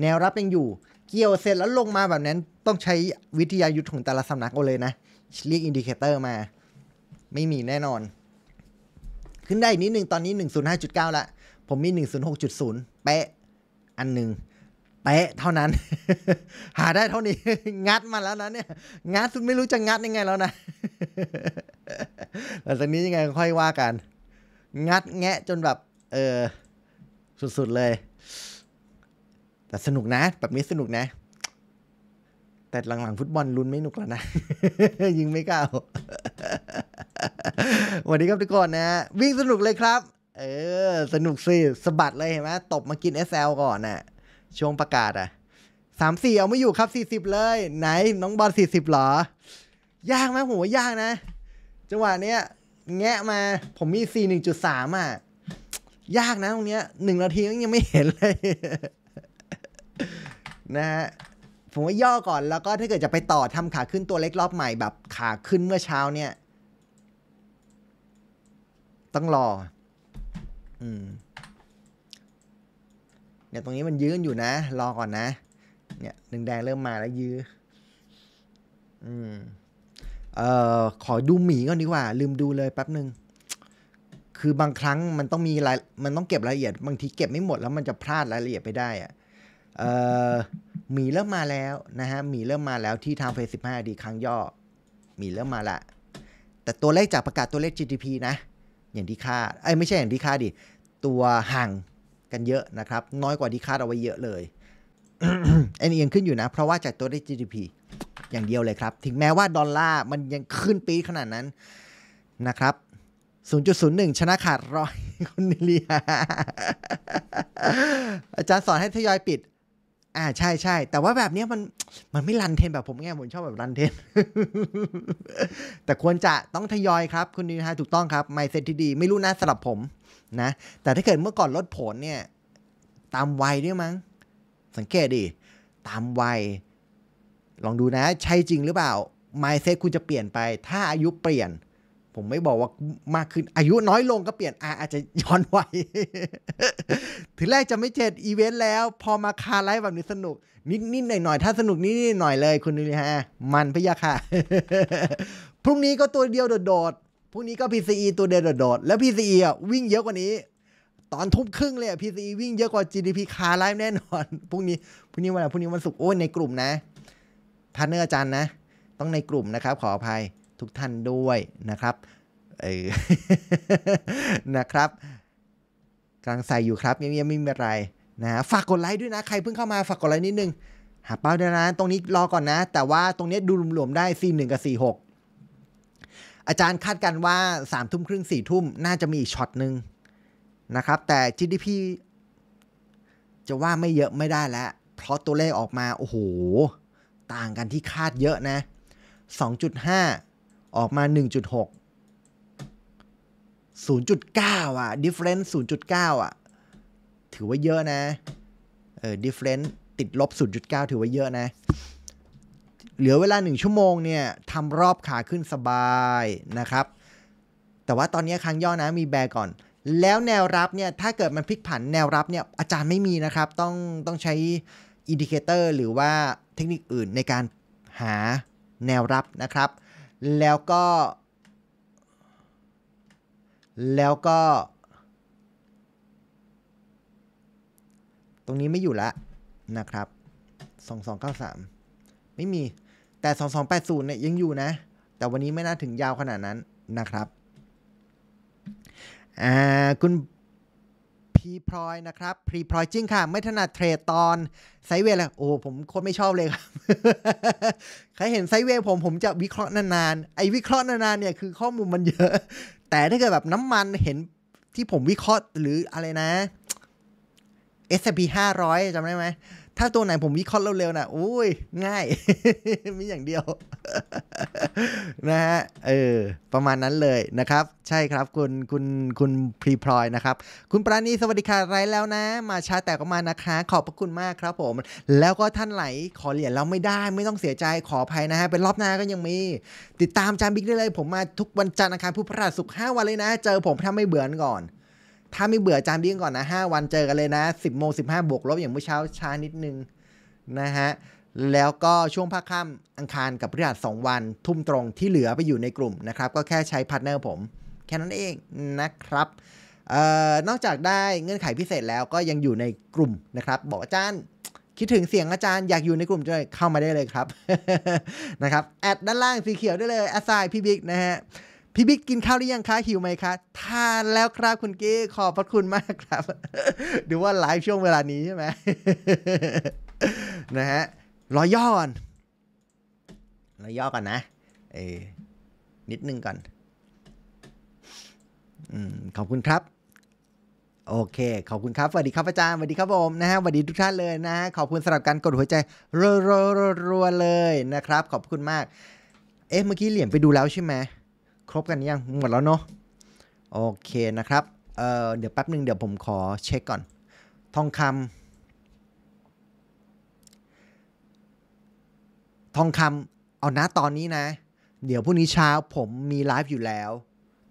แนวรับยังอยู่ เกี่ยวเสร็จแล้วลงมาแบบนั้น ต้องใช้วิทยายุทธ์ของแต่ละสำนักเอาเลยนะ เรียกอินดิเคเตอร์มา ไม่มีแน่นอน ขึ้นได้นิดนึง ตอนนี้ 105.9ละผมมี 106.0เป๊ะ อันหนึ่งเป๊ะ เท่านั้น หาได้เท่านี้งัดมาแล้วนะเนี่ย งัดสุดไม่รู้จะงัดยังไงแล้วนะหลังจากนี้ยังไงค่อยว่ากัน งัดแงะจนแบบเออ สุด ๆ เลย แต่สนุกนะ แบบนี้สนุกนะ แต่หลัง ๆ ฟุตบอลลุ้นไม่หนุกแล้วนะยิงไม่ก้าววันนี้ครับทุกคนนะ วิ่งสนุกเลยครับ เออ สนุกสิสะบัดเลยเห็นไหมตบมากิน SL ก่อนน่ะช่วงประกาศอ่ะสามสี่เอาไม่อยู่ครับสี่สิบเลย ไหนน้องบอลสี่สิบหรอ ยากไหมผมว่ายากนะจังหวะเนี้ย แงะมาผมมีสี่หนึ่งจุดสามอ่ะยากนะตรงเนี้ยหนึ่งนาทียังไม่เห็นเลย นะฮะผมว่าย่อก่อนแล้วก็ถ้าเกิดจะไปต่อทำขาขึ้นตัวเล็กรอบใหม่ แบบขาขึ้นเมื่อเช้าเนี่ยต้องรออืมเนี่ยตรงนี้มันยื้ออยู่นะ รอก่อนนะเนี่ยหนึ่งแดงเริ่มมาแล้วยื้ออืมเอ่อขอดูหมีก่อนดีกว่า ลืมดูเลยแป๊บหนึ่งคือบางครั้งมันต้องมีรายมันต้องเก็บรายละเอียด บางทีเก็บไม่หมดแล้วมันจะพลาดรายละเอียดไปได้อะหมีเริ่มมาแล้วนะฮะหมีเริ่มมาแล้วที่ทางเฟสสิบห้าดีครั้งย่อหมีเริ่มมาละ แต่ตัวเลขจากประกาศตัวเลข GDP นะ อย่างที่คาดไอ้ไม่ใช่อย่างที่คาดดิตัวห่างกันเยอะนะครับ น้อยกว่าที่คาดเอาไว้เยอะเลยอันอียงขึ้นอยู่นะ เพราะว่าจากตัวเลข GDP อย่างเดียวเลยครับถึงแม้ว่าดอลลาร์มันยังขึ้นปีขนาดนั้นนะครับ0.01 ชนะขาด ร้อย คุณนิลีอาจารย์สอนให้ทยอยปิด อ่า ใช่ใช่ แต่ว่าแบบนี้มันมันไม่รันเทนแบบผมไงผม ชอบแบบรันเทน แต่ควรจะต้องทยอยครับ คุณนิลีถูกต้องครับไม่เซ็ตที่ดีไม่รู้นะสำหรับผมนะ แต่ถ้าเกิดเมื่อก่อนลดผลเนี่ย ตามวัยด้วยมั้ง สังเกตดิตามวัยลองดูนะ ใช่จริงหรือเปล่าไมเซ็ตคุณจะเปลี่ยนไป ถ้าอายุเปลี่ยนผมไม่บอกว่ามากขึ้นอายุน้อยลงก็เปลี่ยนอาอาจจะย้อนวัยถึงแรกจะไม่เจ็ดอีเวนต์แล้ว พอมาคาไลฟ์แบบนี้สนุก นิดนดหน่อยยถ้าสนุกนิดนดหน่อยเลยคุณดูฮะมันพยาค่ะพรุ่งนี้ก็ตัวเดียวโดดๆพรุ่งนี้ก็ PCE ตัวเดียวโดดๆแล้ว PCE อ่ะวิ่งเยอะกว่านี้ ตอนทุ่มครึ่งเลยอ่ะ PCE วิ่งเยอะกว่า GDP คาไลฟ์แน่นอนพรุ่งนี้พรุ่งนี้วันพรุ่งนี้วันศุกร์โอ้ยในกลุ่มนะพาร์เนอร์อาจารย์นะต้องในกลุ่มนะครับ ขออภัยทุกท่านด้วยนะครับ เออ นะครับกำลังใส่อยู่ครับ ยังยังไม่มีอะไรนะฝากกดไลค์ด้วยนะ ใครเพิ่งเข้ามาฝากกดไลค์นิดนึงหาเป้าด้วยนะตรงนี้รอก่อนนะ แต่ว่าตรงนี้ดูรวมๆ ได้่1กับห6อาจารย์คาดกันว่า3ามทุ่มครึ่งสี่ทุ่มน่าจะมีอีกช็อตหนึ่งนะครับ แต่ GDP จะว่าไม่เยอะไม่ได้แล้ว เพราะตัวเลขออกมาโอ้โหต่างกันที่คาดเยอะนะ2.5ออกมา 1.6 0.9 อ่ะ difference 0.9 อ่ะ ถือว่าเยอะนะเออ difference ติดลบ 0.9 ถือว่าเยอะนะ เหลือเวลา 1 ชั่วโมงเนี่ย ทำรอบขาขึ้นสบายนะครับ แต่ว่าตอนนี้ครั้งย่อนะมีแบร์ก่อน แล้วแนวรับเนี่ย ถ้าเกิดมันพลิกผันแนวรับเนี่ย อาจารย์ไม่มีนะครับ ต้องต้องใช้อินดิเคเตอร์หรือว่าเทคนิคอื่นในการหาแนวรับนะครับแล้วก็ แล้วก็ ตรงนี้ไม่อยู่ละ นะครับ 2293 ไม่มีแต่ 2280เนี่ยยังอยู่นะ แต่วันนี้ไม่น่าถึงยาวขนาดนั้นนะครับ อ่า คุณพีพลอยนะครับพีพลอยจริงค่ะ ไม่ถนัดเทรดตอนไซเวย์เลโอ้ ผมโคตรไม่ชอบเลยครับ ใครเห็นไซเวย์ผม ผมจะวิเคราะห์นานๆ ไอ้วิเคราะห์นานๆเนี่ยคือข้อมูลมันเยอะ แต่ถ้าเกิดแบบน้ำมันเห็นที่ผมวิเคราะห์หรืออะไรนะ S&P 500จำได้ไหมถ้าตัวไหนผมวิเคราะห์เร็วๆนะโอ้ยง่าย มีอย่างเดียว นะฮะเออประมาณนั้นเลยนะครับ ใช่ครับคุณคุณคุณพรีพลอยนะครับ คุณปราณี สวัสดีค่ะไรแล้วนะ มาช้าแต่ก็มานะคะ ขอบพระคุณมากครับผม แล้วก็ท่านไหลขอเหรียญเราไม่ได้ ไม่ต้องเสียใจขออภัยนะฮะ เป็นรอบหน้าก็ยังมี ติดตามจามบิ๊กได้เลย ผมมาทุกวันจันทร์อังคารพุธพฤหัสศุกร์ห้าวันเลยนะ เจอผมถ้าไม่เบื่อก่อนถ้าไม่เบื่อจามบิ้งก่อนนะ 5 วันเจอกันเลยนะ 10 โมง 15 บวกลบอย่างเมื่อเช้าช้านิดนึงนะฮะ แล้วก็ช่วงภาคค่ำอังคารกับพฤหัส 2 วันทุ่มตรงที่เหลือไปอยู่ในกลุ่มนะครับ ก็แค่ใช้พาร์ทเนอร์ผม แค่นั้นเองนะครับออนอกจากได้เงื่อนไขพิเศษแล้วก็ยังอยู่ในกลุ่มนะครับ บอกอาจารย์คิดถึงเสียงอาจารย์อยากอยู่ในกลุ่มด้วยเข้ามาได้เลยครับนะครับ แอดด้านล่างสีเขียวได้เลยแอไซั์พี่บิ๊กนะฮะพี่บิ๊กกินข้าวหรือยังคะหิวไหมคะทานแล้วครับคุณกี้ขอบพระคุณมากครับ ดูว่าไลฟ์ช่วงเวลานี้ใช่ไหมนะฮะรอย่ออนรอย่อก่อนนะเอ นิดนึงก่อนอขอบคุณครับ โอเคขอบคุณครับสวัสดีครับอาจารย์สวัสดีครับผมนะฮะสวัสดีทุกท่านเลยนะขอบคุณสำหรับการกดหัวใจรัวๆเลยนะครับ ขอบคุณมาก เอ๊ะเมื่อกี้เหรียญไปดูแล้วใช่ไหมครบกันยังหมดแล้วเนาะโอเคนะครับเเดี๋ยวแป๊บหนึ่งเดี๋ยวผมขอเช็คก่อน ทองคำทองคำเอานะตอนนี้นะ เดี๋ยวพรุ่งนี้เช้าผมมีไลฟ์อยู่แล้ว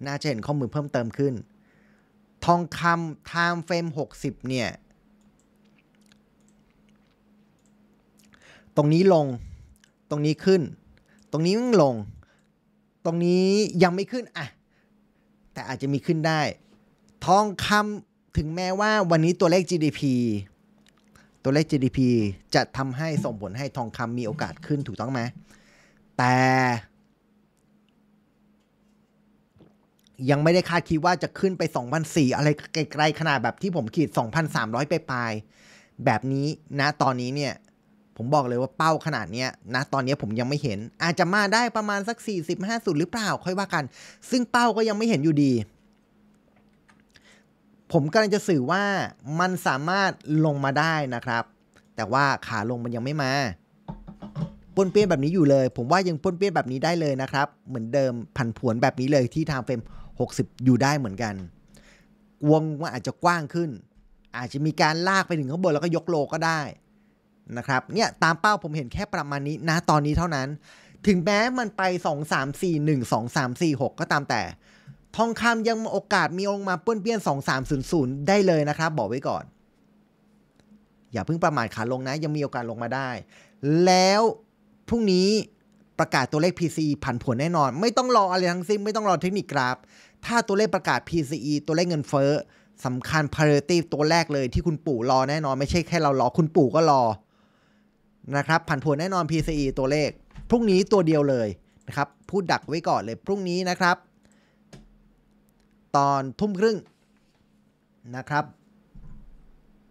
น่าจะเห็นข้อมูลเพิ่มเติมขึ้น ทองคำไทม์เฟรม60 เนี่ย ตรงนี้ลงตรงนี้ขึ้น ตรงนี้มลงตรงนี้ยังไม่ขึ้น อ่ะ แต่อาจจะมีขึ้นได้ ทองคำถึงแม้ว่าวันนี้ตัวเลข GDP ตัวเลข GDP จะทำให้ส่งผลให้ทองคำมีโอกาสขึ้นถูกต้องไหม แต่ ยังไม่ได้คาดคิดว่าจะขึ้นไป 2,004 อะไรไกลๆ ขนาดแบบที่ผมขีด 2,300 ไปปลายแบบนี้นะตอนนี้เนี่ยผมบอกเลยว่าเป้าขนาดนี้นะตอนนี้ผมยังไม่เห็น อาจจะมาได้ประมาณสัก4สิบห้าสหรือเปล่า ค่อยว่ากัน ซึ่งเป้าก็ยังไม่เห็นอยู่ดี ผมกำลังจะสื่อว่ามันสามารถลงมาได้นะครับ แต่ว่าขาลงมันยังไม่มาปนเปี้ยนแบบนี้อยู่เลย ผมว่ายังปนเปี้ยนแบบนี้ได้เลยนะครับ เหมือนเดิมผันผวนแบบนี้เลยที่ทางเฟรม60 อยู่ได้เหมือนกัน วงว่าอาจจะกว้างขึ้น อาจจะมีการลากไปถึงข้างบนแล้วก็ยกโลก็ได้นะครับ เนี่ยตามเป้าผมเห็นแค่ประมาณนี้นะ ตอนนี้เท่านั้น ถึงแม้มันไป 2 3 4 1 2 3 4 6 ก็ตามแต่ ทองคำยังโอกาสมีองมาเปื้อนเปี้ยน 2300 ได้เลยนะครับบอกไว้ก่อน อย่าเพิ่งประมาทขาลงนะ ยังมีโอกาสลงมาได้ แล้ว พรุ่งนี้ประกาศตัวเลข PCE ผันผวนแน่นอน ไม่ต้องรออะไรทั้งสิ้นไม่ต้องรอเทคนิคกราฟถ้าตัวเลขประกาศ PCE ตัวเลขเงินเฟ้อสำคัญ priority ตัวแรกเลยที่คุณปู่รอแน่นอน ไม่ใช่แค่เรารอคุณปู่ก็รอนะครับผันผวนแน่นอน PCE ตัวเลข พรุ่งนี้ตัวเดียวเลยนะครับพูดดักไว้ก่อนเลยพรุ่งนี้นะครับ ตอนทุ่มครึ่งนะครับ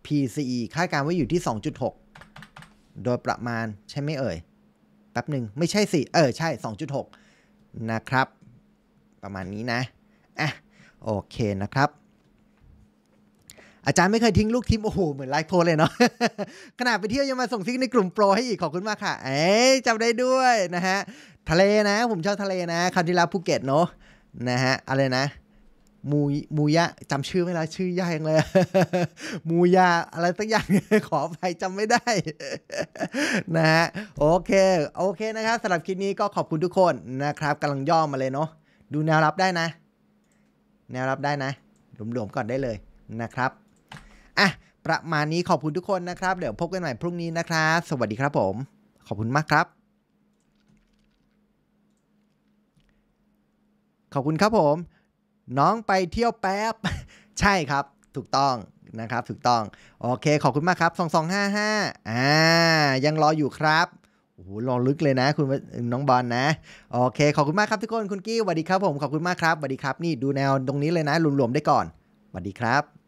PCE คาดการไว้อยู่ที่ 2.6 โดยประมาณใช่ไหมเอ่ยแป๊บหนึ่งไม่ใช่สิเออใช่ 2.6 นะครับ ประมาณนี้นะอ่ะโอเคนะครับอาจารย์ไม่เคยทิ้งลูกทีมโอ้โหเหมือนไลฟ์โพเลยเนาะขนาดไปเที่ยวยังมาส่งซิกในกลุ่มโปรให้อีกขอบคุณมากค่ะ เอ๊จำได้ด้วยนะฮะ ทะเลนะ ผมชอบทะเลนะคาทิลาภูเก็ตเนาะนะฮะ อะไรนะ มูมูยะจำชื่อไม่ได้ชื่อยากเลยมูยะอะไรสักอย่าง ขอไปจำไม่ได้ นะฮะ โอเค โอเคนะครับสำหรับคลิปนี้ก็ขอบคุณทุกคนนะครับกำลังย่อมาเลยเนาะดูแนวรับได้นะ แนวรับได้นะหลวมๆก่อนได้เลยนะครับ่ะประมาณนี้ขอบคุณทุกคนนะครับเดี๋ยวพบกันใหม่พรุ่งนี้นะครับ สวัสดีครับผม ขอบคุณมากครับ ขอบคุณครับผม น้องไปเที่ยวแป๊บใช่ครับ ถูกต้องนะครับ ถูกต้อง โอเค ขอบคุณมากครับ2255อ่ายังรออยู่ครับโอ้โหรอลึกเลยนะคุณน้องบอลนนะ โอเค ขอบคุณมากครับทุกคนคุณกี้สวัสดีครับ ผม ขอบคุณมากครับสวัสดีครับ นี่ดูแนวตรงนี้เลยนะหลวมๆได้ก่อนสวัสดีครับ